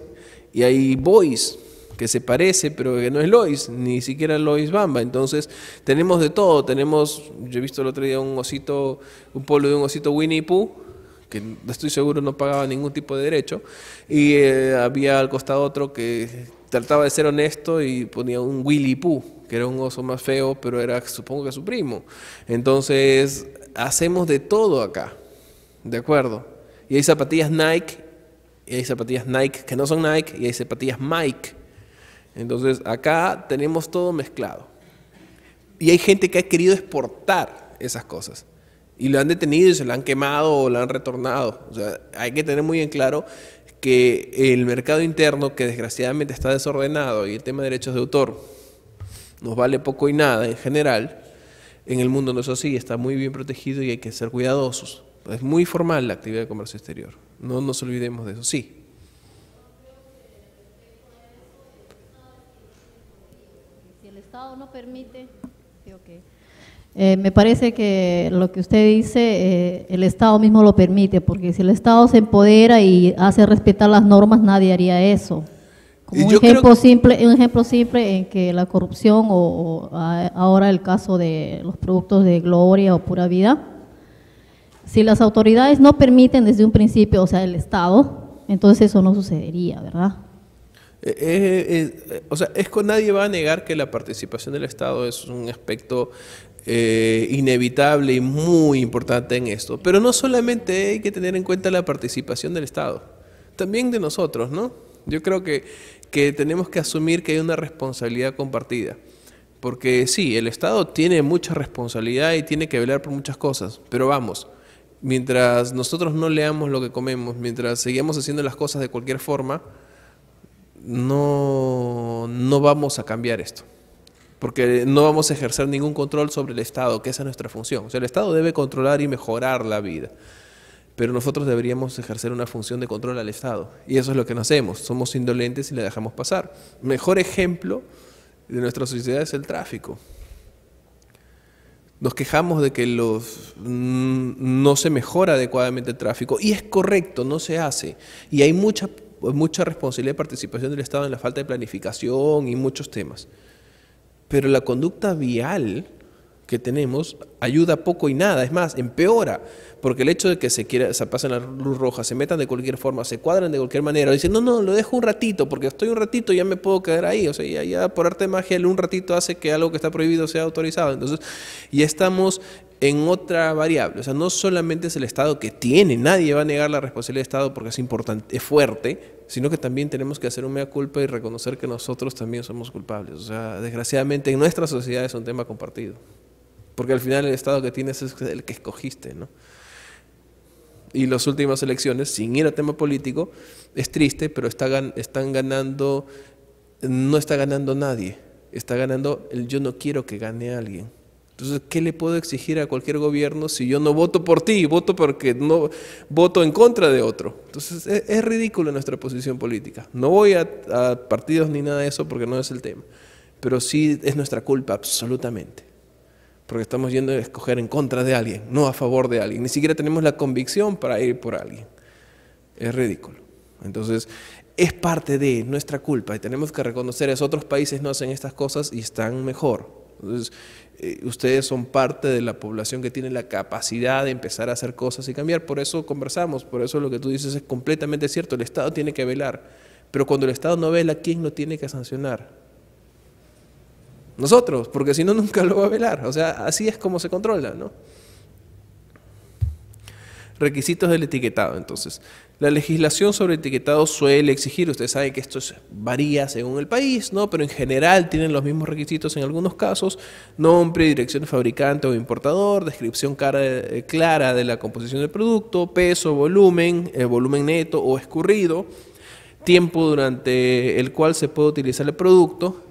Y hay Boys, que se parece, pero que no es Lois, ni siquiera Lois Bamba. Entonces, tenemos de todo. Tenemos, yo he visto el otro día un osito, un polo de un osito Winnie Pooh que estoy seguro no pagaba ningún tipo de derecho, y eh, había al costado otro que trataba de ser honesto y ponía un Willy Pooh, que era un oso más feo, pero era supongo que su primo. Entonces, hacemos de todo acá, ¿de acuerdo? Y hay zapatillas Nike, y hay zapatillas Nike que no son Nike, y hay zapatillas Mike. Entonces, acá tenemos todo mezclado. Y hay gente que ha querido exportar esas cosas. Y lo han detenido y se lo han quemado o lo han retornado. O sea, hay que tener muy en claro que el mercado interno, que desgraciadamente está desordenado, y el tema de derechos de autor nos vale poco y nada en general, en el mundo no es así, está muy bien protegido y hay que ser cuidadosos. Es muy formal la actividad de comercio exterior, no nos olvidemos de eso. Sí, Si el Estado no permite eh, me parece que lo que usted dice, eh, el Estado mismo lo permite, porque si el Estado se empodera y hace respetar las normas, nadie haría eso. un ejemplo, simple, un ejemplo simple en que la corrupción o, ahora el caso de los productos de Gloria o Pura Vida, si las autoridades no permiten desde un principio, o sea, el Estado, entonces eso no sucedería, ¿verdad? Eh, o sea, es que nadie va a negar que la participación del Estado es un aspecto eh, inevitable y muy importante en esto. Pero no solamente hay que tener en cuenta la participación del Estado, también de nosotros, ¿no? Yo creo que, que tenemos que asumir que hay una responsabilidad compartida. Porque sí, el Estado tiene mucha responsabilidad y tiene que velar por muchas cosas, pero vamos, mientras nosotros no leamos lo que comemos, mientras seguimos haciendo las cosas de cualquier forma, no, no vamos a cambiar esto porque no vamos a ejercer ningún control sobre el Estado, que esa es nuestra función. O sea, el Estado debe controlar y mejorar la vida, pero nosotros deberíamos ejercer una función de control al Estado, y eso es lo que no hacemos, somos indolentes y le dejamos pasar. Mejor ejemplo de nuestra sociedad es el tráfico. Nos quejamos de que mm, no se mejora adecuadamente el tráfico, y es correcto, no se hace, y hay mucha mucha responsabilidad y participación del Estado en la falta de planificación y muchos temas. Pero la conducta vial que tenemos ayuda poco y nada, es más, empeora, porque el hecho de que se quiera, se pasen la luz roja, se metan de cualquier forma, se cuadran de cualquier manera, dicen, no, no, lo dejo un ratito, porque estoy un ratito y ya me puedo quedar ahí, o sea, ya, por arte de magia un ratito hace que algo que está prohibido sea autorizado, entonces ya estamos en otra variable, o sea, no solamente es el Estado que tiene, nadie va a negar la responsabilidad del Estado porque es importante, es fuerte, sino que también tenemos que hacer un mea culpa y reconocer que nosotros también somos culpables. O sea, desgraciadamente en nuestra sociedad es un tema compartido, porque al final el Estado que tienes es el que escogiste, ¿no? Y las últimas elecciones, sin ir a tema político, es triste, pero están ganando, no está ganando nadie, está ganando el yo no quiero que gane alguien. Entonces, ¿qué le puedo exigir a cualquier gobierno si yo no voto por ti, voto porque no voto en contra de otro? Entonces, e, es, ridículo nuestra posición política. No voy a, a partidos ni nada de eso porque no es el tema. Pero sí es nuestra culpa, absolutamente porque estamos yendo a escoger en contra de alguien, no a favor de alguien. Ni siquiera tenemos la convicción para ir por alguien. Es ridículo. Entonces, es parte de nuestra culpa y tenemos que reconocer, es otros países no hacen estas cosas y están mejor. Entonces, eh, ustedes son parte de la población que tiene la capacidad de empezar a hacer cosas y cambiar. Por eso conversamos, por eso lo que tú dices es completamente cierto. El Estado tiene que velar. Pero cuando el Estado no vela, ¿quién lo tiene que sancionar? Nosotros, porque si no, nunca lo va a velar. O sea, así es como se controla, ¿no? Requisitos del etiquetado, entonces. La legislación sobre etiquetado suele exigir, ustedes saben que esto varía según el país, ¿no? Pero en general tienen los mismos requisitos en algunos casos, nombre, dirección de fabricante o importador, descripción eh, clara de la composición del producto, peso, volumen, eh, volumen neto o escurrido, tiempo durante el cual se puede utilizar el producto,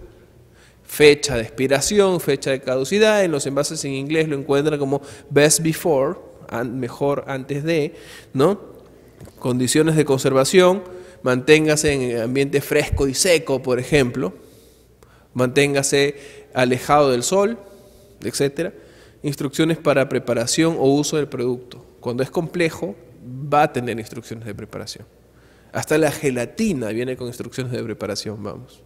fecha de expiración, fecha de caducidad, en los envases en inglés lo encuentran como best before, mejor antes de, ¿no? condiciones de conservación, manténgase en ambiente fresco y seco, por ejemplo, manténgase alejado del sol, etc. Instrucciones para preparación o uso del producto. Cuando es complejo, va a tener instrucciones de preparación. Hasta la gelatina viene con instrucciones de preparación, vamos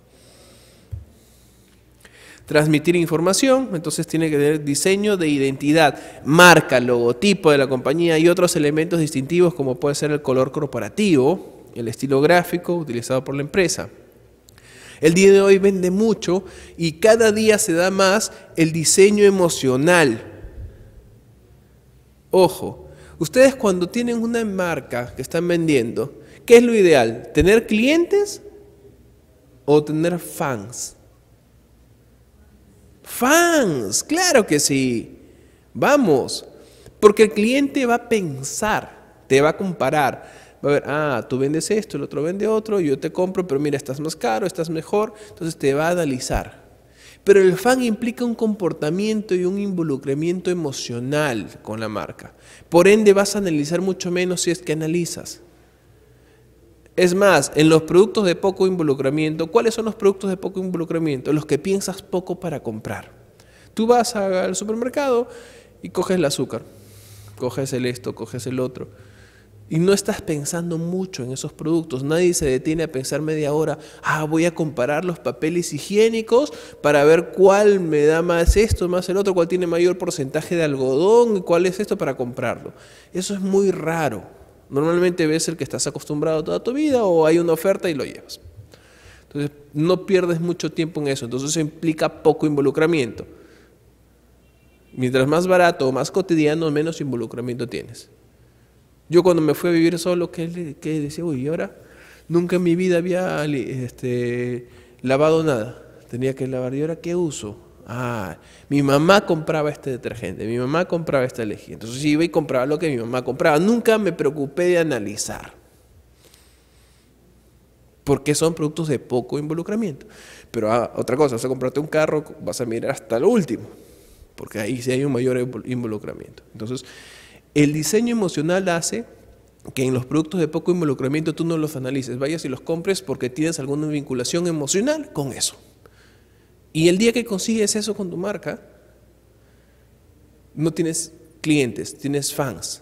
transmitir información, entonces tiene que tener diseño de identidad, marca, logotipo de la compañía y otros elementos distintivos como puede ser el color corporativo, el estilo gráfico utilizado por la empresa. El día de hoy vende mucho y cada día se da más el diseño emocional. Ojo, ustedes cuando tienen una marca que están vendiendo, ¿qué es lo ideal? ¿Tener clientes o tener fans? Fans, claro que sí. Vamos, porque el cliente va a pensar, te va a comparar. Va a ver, ah, tú vendes esto, el otro vende otro, yo te compro, pero mira, estás más caro, estás mejor, entonces te va a analizar. Pero el fan implica un comportamiento y un involucramiento emocional con la marca. Por ende, vas a analizar mucho menos si es que analizas. Es más, en los productos de poco involucramiento, ¿cuáles son los productos de poco involucramiento? Los que piensas poco para comprar. Tú vas al supermercado y coges el azúcar, coges el esto, coges el otro. Y no estás pensando mucho en esos productos. Nadie se detiene a pensar media hora, ah, voy a comparar los papeles higiénicos para ver cuál me da más esto, más el otro, cuál tiene mayor porcentaje de algodón, cuál es esto para comprarlo. Eso es muy raro. Normalmente ves el que estás acostumbrado toda tu vida o hay una oferta y lo llevas. Entonces, no pierdes mucho tiempo en eso. Entonces, eso implica poco involucramiento. Mientras más barato o más cotidiano, menos involucramiento tienes. Yo cuando me fui a vivir solo, ¿qué decía, uy, ¿y ahora? Nunca en mi vida había este, lavado nada. Tenía que lavar. ¿Y ahora qué uso? Ah, mi mamá compraba este detergente, mi mamá compraba esta lejía. Entonces iba y compraba lo que mi mamá compraba. Nunca me preocupé de analizar. Porque son productos de poco involucramiento. Pero ah, otra cosa, vas a comprarte un carro, vas a mirar hasta lo último. Porque ahí sí hay un mayor involucramiento. Entonces, el diseño emocional hace que en los productos de poco involucramiento tú no los analices, vayas y los compres porque tienes alguna vinculación emocional con eso. Y el día que consigues eso con tu marca, no tienes clientes, tienes fans.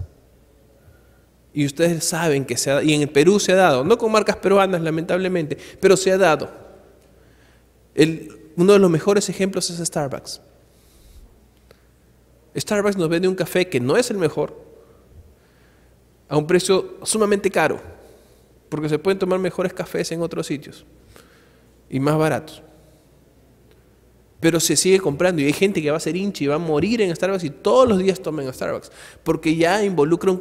Y ustedes saben que se ha y en el Perú se ha dado, no con marcas peruanas lamentablemente, pero se ha dado. uno de los mejores ejemplos es Starbucks. Starbucks nos vende un café que no es el mejor, a un precio sumamente caro, porque se pueden tomar mejores cafés en otros sitios y más baratos pero se sigue comprando y hay gente que va a ser hincha y va a morir en Starbucks y todos los días tomen Starbucks, porque ya involucra eh,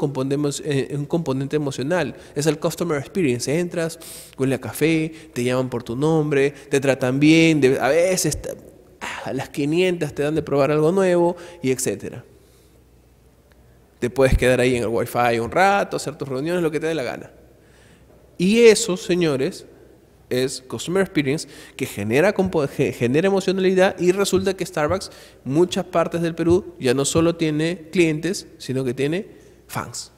un componente, emocional, es el customer experience, entras, huele a café, te llaman por tu nombre, te tratan bien, a veces ah, a las 500 te dan de probar algo nuevo y etcétera. Te puedes quedar ahí en el wifi un rato, hacer tus reuniones, lo que te dé la gana. Y eso, señores es Customer Experience, que genera, genera emocionalidad y resulta que Starbucks, muchas partes del Perú, ya no solo tiene clientes, sino que tiene fans.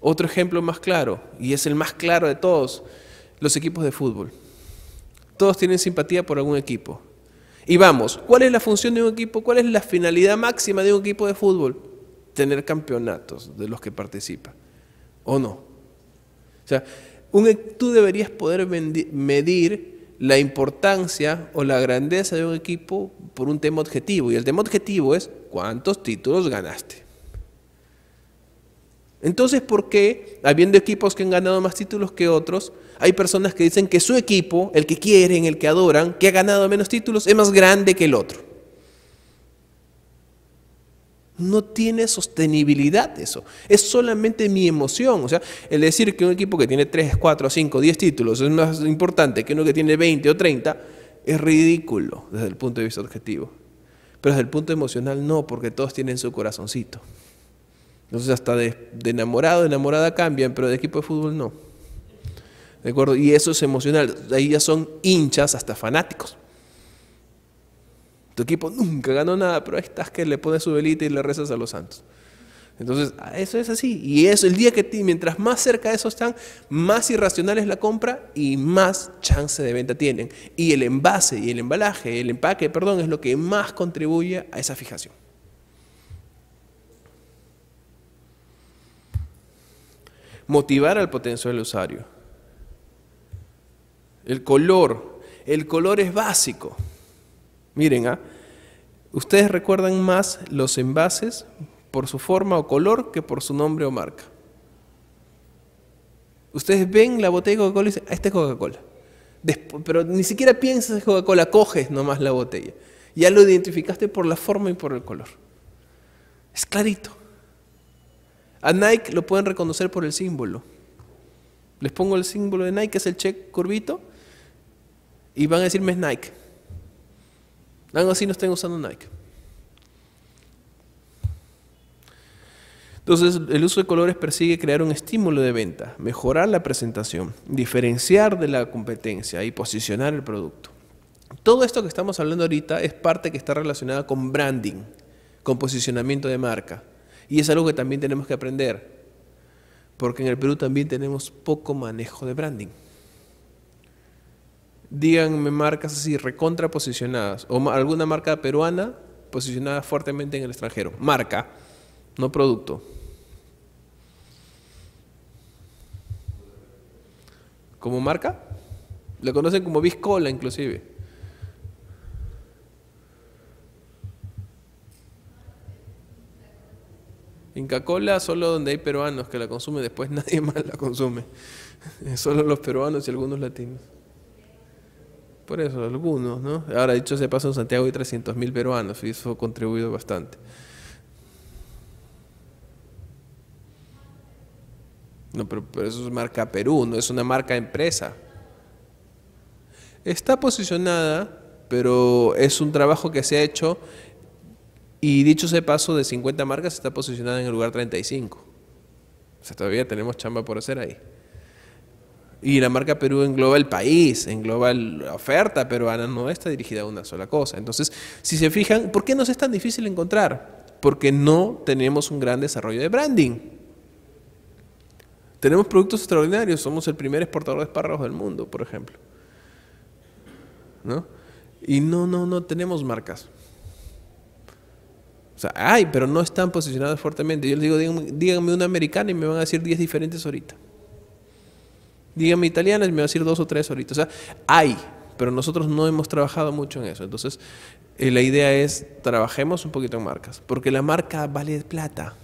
Otro ejemplo más claro, y es el más claro de todos, los equipos de fútbol. Todos tienen simpatía por algún equipo. Y vamos, ¿cuál es la función de un equipo? ¿Cuál es la finalidad máxima de un equipo de fútbol? Tener campeonatos de los que participa. ¿O no? O sea, e- tú deberías poder medir la importancia o la grandeza de un equipo por un tema objetivo. Y el tema objetivo es cuántos títulos ganaste. Entonces, ¿por qué, habiendo equipos que han ganado más títulos que otros, hay personas que dicen que su equipo, el que quieren, el que adoran, que ha ganado menos títulos, es más grande que el otro? No tiene sostenibilidad eso. Es solamente mi emoción. O sea, el decir que un equipo que tiene 3, 4, 5, 10 títulos es más importante que uno que tiene 20 o 30 es ridículo desde el punto de vista objetivo. Pero desde el punto emocional no, porque todos tienen su corazoncito. Entonces hasta de, enamorado, enamorada cambian, pero de equipo de fútbol no. ¿De acuerdo? Y eso es emocional. Ahí ya son hinchas, hasta fanáticos. Tu equipo nunca ganó nada, pero ahí estás que le pones su velita y le rezas a los santos. Entonces, ah, eso es así. Y eso, el día que ti, mientras más cerca de eso están, más irracional es la compra y más chance de venta tienen. Y el envase y el embalaje, el empaque, perdón, es lo que más contribuye a esa fijación. Motivar al potencial usuario. El color. El color es básico. Miren, ¿ah? ustedes recuerdan más los envases por su forma o color que por su nombre o marca. Ustedes ven la botella de Coca-Cola y dicen, ah, esta es Coca-Cola. Pero ni siquiera piensas en Coca-Cola, coges nomás la botella. Ya lo identificaste por la forma y por el color. Es clarito. A Nike lo pueden reconocer por el símbolo. Les pongo el símbolo de Nike, que es el check curvito, y van a decirme es Nike. Aún así no estén usando Nike. Entonces, el uso de colores persigue crear un estímulo de venta, mejorar la presentación, diferenciar de la competencia y posicionar el producto. Todo esto que estamos hablando ahorita es parte que está relacionada con branding, con posicionamiento de marca. Y es algo que también tenemos que aprender, porque en el Perú también tenemos poco manejo de branding díganme marcas así recontraposicionadas o alguna marca peruana posicionada fuertemente en el extranjero. Marca, no producto. ¿Como marca? La conocen como Biscola inclusive. Inca Cola solo donde hay peruanos que la consumen, después nadie más la consume. Solo los peruanos y algunos latinos. Por eso, algunos, ¿no? Ahora, dicho se paso, en Santiago hay 300.000 peruanos y eso ha contribuido bastante. No, pero, eso es marca Perú, no es una marca empresa. Está posicionada, pero es un trabajo que se ha hecho y dicho se paso, de 50 marcas está posicionada en el lugar 35. O sea, todavía tenemos chamba por hacer ahí. Y la marca Perú engloba el país, engloba la oferta peruana, no está dirigida a una sola cosa. Entonces, si se fijan, ¿por qué nos es tan difícil encontrar? Porque no tenemos un gran desarrollo de branding. Tenemos productos extraordinarios, somos el primer exportador de espárragos del mundo, por ejemplo. Y no, no, no tenemos marcas. O sea, hay, pero no están posicionados fuertemente. Yo les digo, díganme una americana y me van a decir 10 diferentes ahorita dígame italiano y me va a decir dos o tres ahorita. O sea, hay, pero nosotros no hemos trabajado mucho en eso. Entonces, eh, la idea es trabajemos un poquito en marcas, porque la marca vale plata.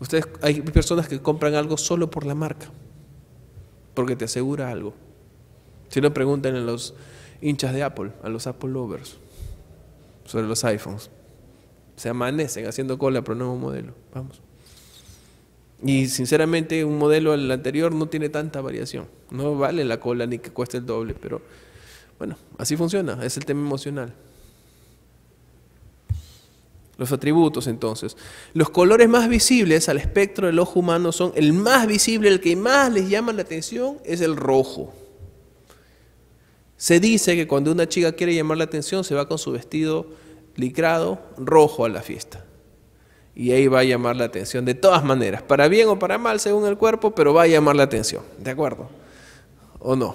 Ustedes, hay personas que compran algo solo por la marca, porque te asegura algo. Si lo preguntan a los hinchas de Apple, a los Apple lovers, sobre los iPhones. Se amanecen haciendo cola por un nuevo modelo. Vamos. Y sinceramente un modelo al anterior no tiene tanta variación. No vale la cola ni que cueste el doble, pero bueno, así funciona, es el tema emocional. Los atributos entonces. Los colores más visibles al espectro del ojo humano son el más visible, el que más les llama la atención es el rojo. Se dice que cuando una chica quiere llamar la atención se va con su vestido licrado rojo a la fiesta y ahí va a llamar la atención. De todas maneras, para bien o para mal, según el cuerpo, pero va a llamar la atención, ¿de acuerdo? ¿O no?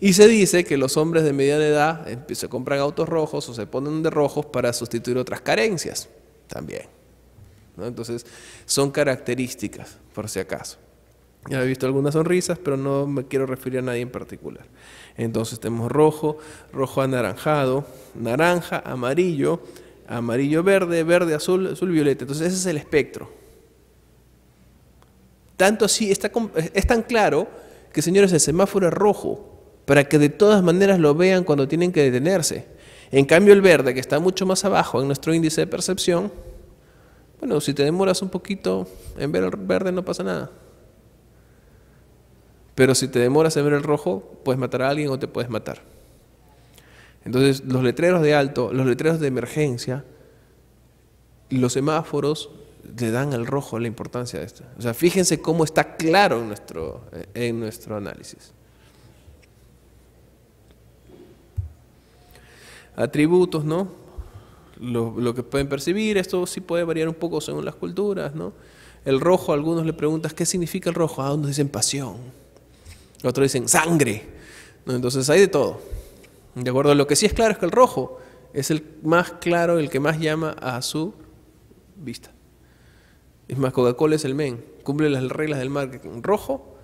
Y se dice que los hombres de mediana edad eh, se compran autos rojos o se ponen de rojos para sustituir otras carencias también. Entonces, son características, por si acaso. Ya he visto algunas sonrisas, pero no me quiero referir a nadie en particular. Entonces tenemos rojo, rojo anaranjado, naranja, amarillo, amarillo, verde, verde, azul, azul, violeta. Entonces ese es el espectro. Tanto así, está, es tan claro que señores, el semáforo es rojo, para que de todas maneras lo vean cuando tienen que detenerse. En cambio el verde, que está mucho más abajo en nuestro índice de percepción, bueno, si te demoras un poquito en ver el verde no pasa nada. Pero si te demoras en ver el rojo, puedes matar a alguien o te puedes matar. Entonces, los letreros de alto, los letreros de emergencia, los semáforos le dan al rojo la importancia de esto. O sea, fíjense cómo está claro en nuestro, eh, en nuestro análisis. Atributos, ¿no? Lo, que pueden percibir, esto sí puede variar un poco según las culturas, ¿no? El rojo, algunos le preguntas, ¿qué significa el rojo? A ah, unos dicen pasión, otros dicen sangre. Entonces hay de todo. De acuerdo, lo que sí es claro es que el rojo es el más claro, el que más llama a su vista. Es más, Coca-Cola es el men, cumple las reglas del marketing. Rojo,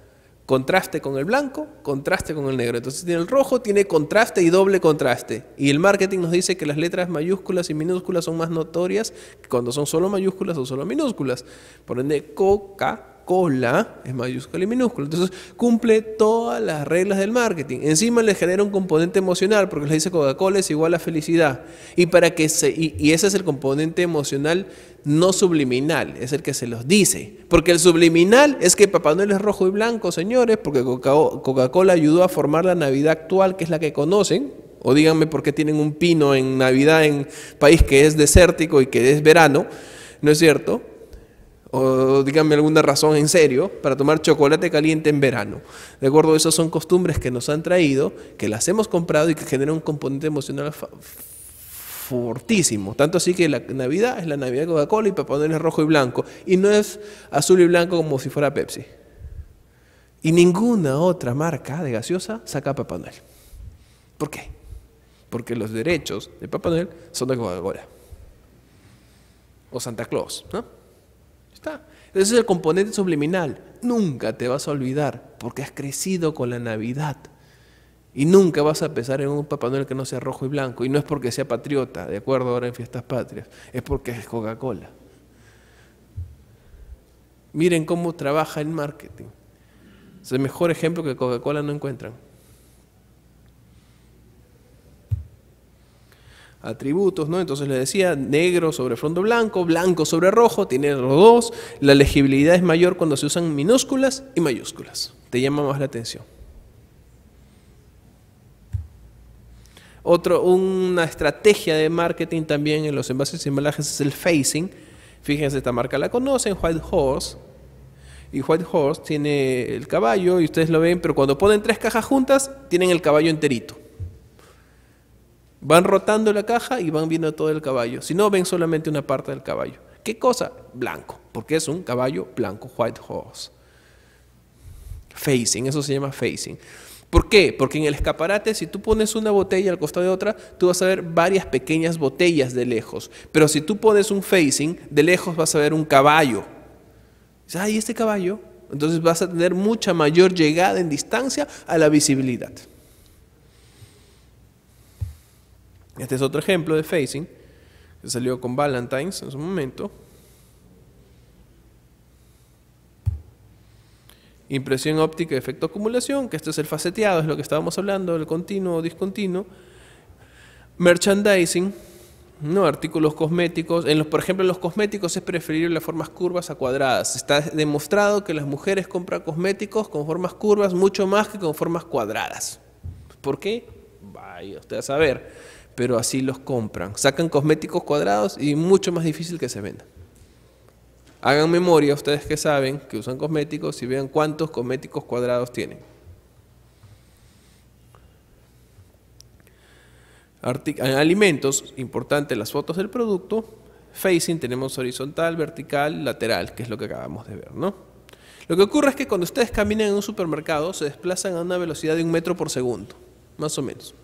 contraste con el blanco, contraste con el negro. Entonces tiene el rojo, tiene contraste y doble contraste. Y el marketing nos dice que las letras mayúsculas y minúsculas son más notorias cuando son solo mayúsculas o solo minúsculas. Por ende, coca cola es mayúscula y minúscula. Entonces cumple todas las reglas del marketing. Encima le genera un componente emocional porque le dice Coca-Cola es igual a felicidad. Y, para que se, ese es el componente emocional no subliminal, es el que se los dice. Porque el subliminal es que Papá Noel es rojo y blanco, señores, porque Coca-Cola ayudó a formar la Navidad actual, que es la que conocen. O díganme por qué tienen un pino en Navidad en país que es desértico y que es verano, ¿no es cierto? o díganme alguna razón en serio para tomar chocolate caliente en verano. De acuerdo, esas son costumbres que nos han traído, que las hemos comprado y que generan un componente emocional fortísimo. Tanto así que la Navidad es la Navidad de Coca-Cola y Papá Noel es rojo y blanco. Y no es azul y blanco como si fuera Pepsi. Y ninguna otra marca de gaseosa saca a Papá Noel. ¿Por qué? Porque los derechos de Papá Noel son de Coca-Cola. O Santa Claus, ¿no? Ese es el componente subliminal. Nunca te vas a olvidar porque has crecido con la Navidad. Y nunca vas a pensar en un Papá Noel que no sea rojo y blanco. Y no es porque sea patriota, de acuerdo ahora en Fiestas Patrias, es porque es Coca-Cola. Miren cómo trabaja el marketing. Es el mejor ejemplo que Coca-Cola no encuentran. atributos, ¿no? Entonces le decía negro sobre fondo blanco, blanco sobre rojo, tiene los dos. La legibilidad es mayor cuando se usan minúsculas y mayúsculas. Te llama más la atención. Otro, una estrategia de marketing también en los envases y embalajes es el facing. Fíjense, esta marca la conocen, White Horse. Y White Horse tiene el caballo y ustedes lo ven, pero cuando ponen tres cajas juntas, tienen el caballo enterito. Van rotando la caja y van viendo todo el caballo. Si no, ven solamente una parte del caballo. ¿Qué cosa? Blanco, porque es un caballo blanco, white horse. Facing, eso se llama facing. ¿Por qué? Porque en el escaparate, si tú pones una botella al costado de otra, tú vas a ver varias pequeñas botellas de lejos. Pero si tú pones un facing, de lejos vas a ver un caballo. Dices, ay, este caballo. Entonces vas a tener mucha mayor llegada en distancia a la visibilidad. Este es otro ejemplo de facing que salió con Valentine's en su momento. Impresión óptica, efecto acumulación, que este es el faceteado, es lo que estábamos hablando, el continuo, o discontinuo. Merchandising, ¿no? artículos cosméticos. En los, por ejemplo, en los cosméticos es preferible las formas curvas a cuadradas. Está demostrado que las mujeres compran cosméticos con formas curvas mucho más que con formas cuadradas. ¿Por qué? Vaya usted a saber pero así los compran. Sacan cosméticos cuadrados y mucho más difícil que se venda. Hagan memoria, ustedes que saben, que usan cosméticos, y vean cuántos cosméticos cuadrados tienen. en alimentos, importante las fotos del producto. Facing tenemos horizontal, vertical, lateral, que es lo que acabamos de ver, ¿no? Lo que ocurre es que cuando ustedes caminan en un supermercado se desplazan a una velocidad de un metro por segundo, más o menos.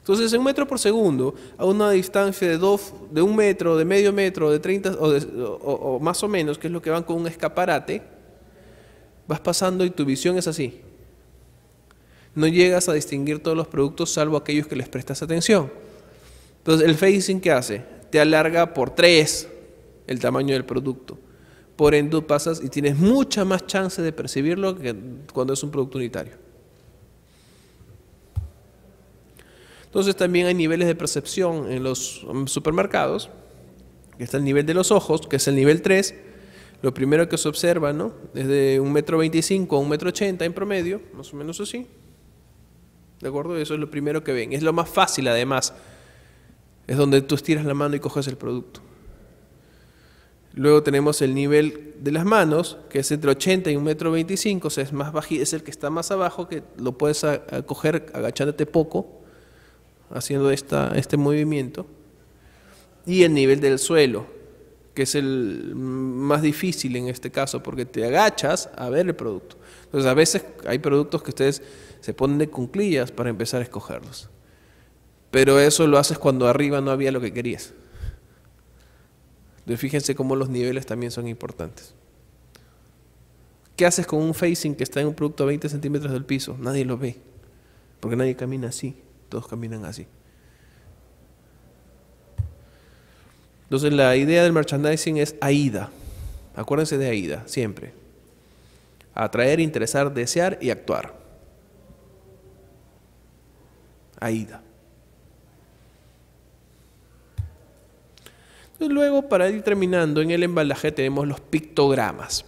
Entonces, en un metro por segundo, a una distancia de, dos, de un metro, de medio metro, de 30 o, o más o menos, que es lo que van con un escaparate, vas pasando y tu visión es así. No llegas a distinguir todos los productos salvo aquellos que les prestas atención. Entonces, el phasing, que hace? Te alarga por tres el tamaño del producto. Por ende, pasas y tienes mucha más chance de percibirlo que cuando es un producto unitario. Entonces también hay niveles de percepción en los um, supermercados, que está el nivel de los ojos, que es el nivel 3. Lo primero que se observa, ¿no? Es de 1,25 a 1,80 en promedio, más o menos así. ¿De acuerdo? Eso es lo primero que ven. Es lo más fácil además. Es donde tú estiras la mano y coges el producto. Luego tenemos el nivel de las manos, que es entre 80 y 1,25 metro, 25, es, más es el que está más abajo, que lo puedes coger agachándote poco haciendo esta, este movimiento, y el nivel del suelo, que es el más difícil en este caso, porque te agachas a ver el producto. Entonces, a veces hay productos que ustedes se ponen de cunclillas para empezar a escogerlos. Pero eso lo haces cuando arriba no había lo que querías. Entonces, fíjense cómo los niveles también son importantes. ¿Qué haces con un facing que está en un producto a 20 centímetros del piso? Nadie lo ve, porque nadie camina así todos caminan así. Entonces la idea del merchandising es AIDA. Acuérdense de AIDA, siempre. Atraer, interesar, desear y actuar. AIDA. Y luego, para ir terminando, en el embalaje tenemos los pictogramas.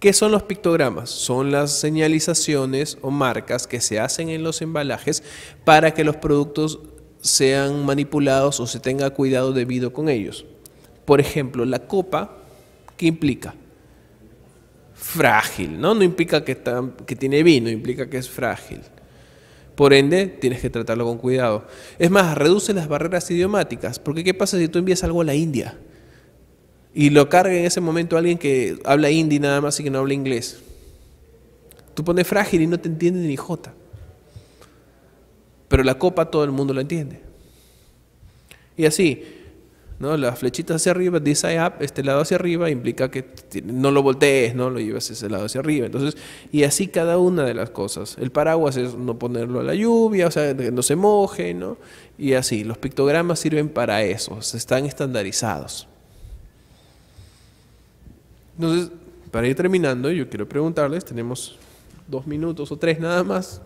¿Qué son los pictogramas? Son las señalizaciones o marcas que se hacen en los embalajes para que los productos sean manipulados o se tenga cuidado debido con ellos. Por ejemplo, la copa, ¿qué implica? Frágil, ¿no? No implica que, que tiene vino, implica que es frágil. Por ende, tienes que tratarlo con cuidado. Es más, reduce las barreras idiomáticas, porque ¿qué pasa si tú envías algo a la India? y lo carga en ese momento alguien que habla hindi nada más y que no habla inglés. Tú pones frágil y no te entiende ni jota. Pero la copa todo el mundo la entiende. Y así, ¿no? Las flechitas hacia arriba, this up, este lado hacia arriba, implica que no lo voltees, ¿no? Lo llevas ese lado hacia arriba. Entonces, y así cada una de las cosas. El paraguas es no ponerlo a la lluvia, o sea, que no se moje, ¿no? Y así, los pictogramas sirven para eso, están estandarizados. Entonces, para ir terminando, yo quiero preguntarles, tenemos dos minutos o tres nada más,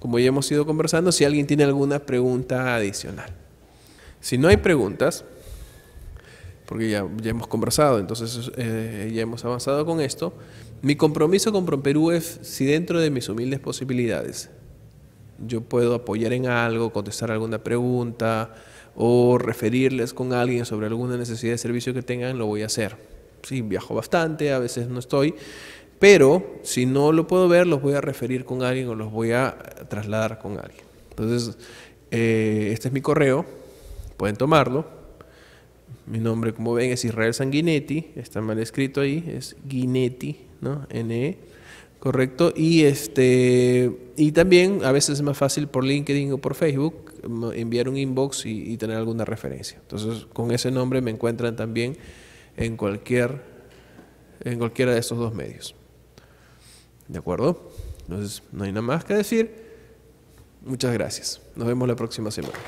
como ya hemos ido conversando, si alguien tiene alguna pregunta adicional. Si no hay preguntas, porque ya, hemos conversado, entonces eh, ya hemos avanzado con esto, mi compromiso con PromPerú es si dentro de mis humildes posibilidades yo puedo apoyar en algo, contestar alguna pregunta o referirles con alguien sobre alguna necesidad de servicio que tengan, lo voy a hacer sí, viajo bastante, a veces no estoy, pero si no lo puedo ver, los voy a referir con alguien o los voy a trasladar con alguien. Entonces, eh, este es mi correo, pueden tomarlo. Mi nombre, como ven, es Israel Sanguinetti, está mal escrito ahí, es Guinetti, ¿no? E, correcto. Y este y también a veces es más fácil por LinkedIn o por Facebook mm, enviar un inbox y tener alguna referencia. Entonces, con ese nombre me encuentran también en, cualquier, en cualquiera de estos dos medios. ¿De acuerdo? Entonces, no hay nada más que decir. Muchas gracias. Nos vemos la próxima semana.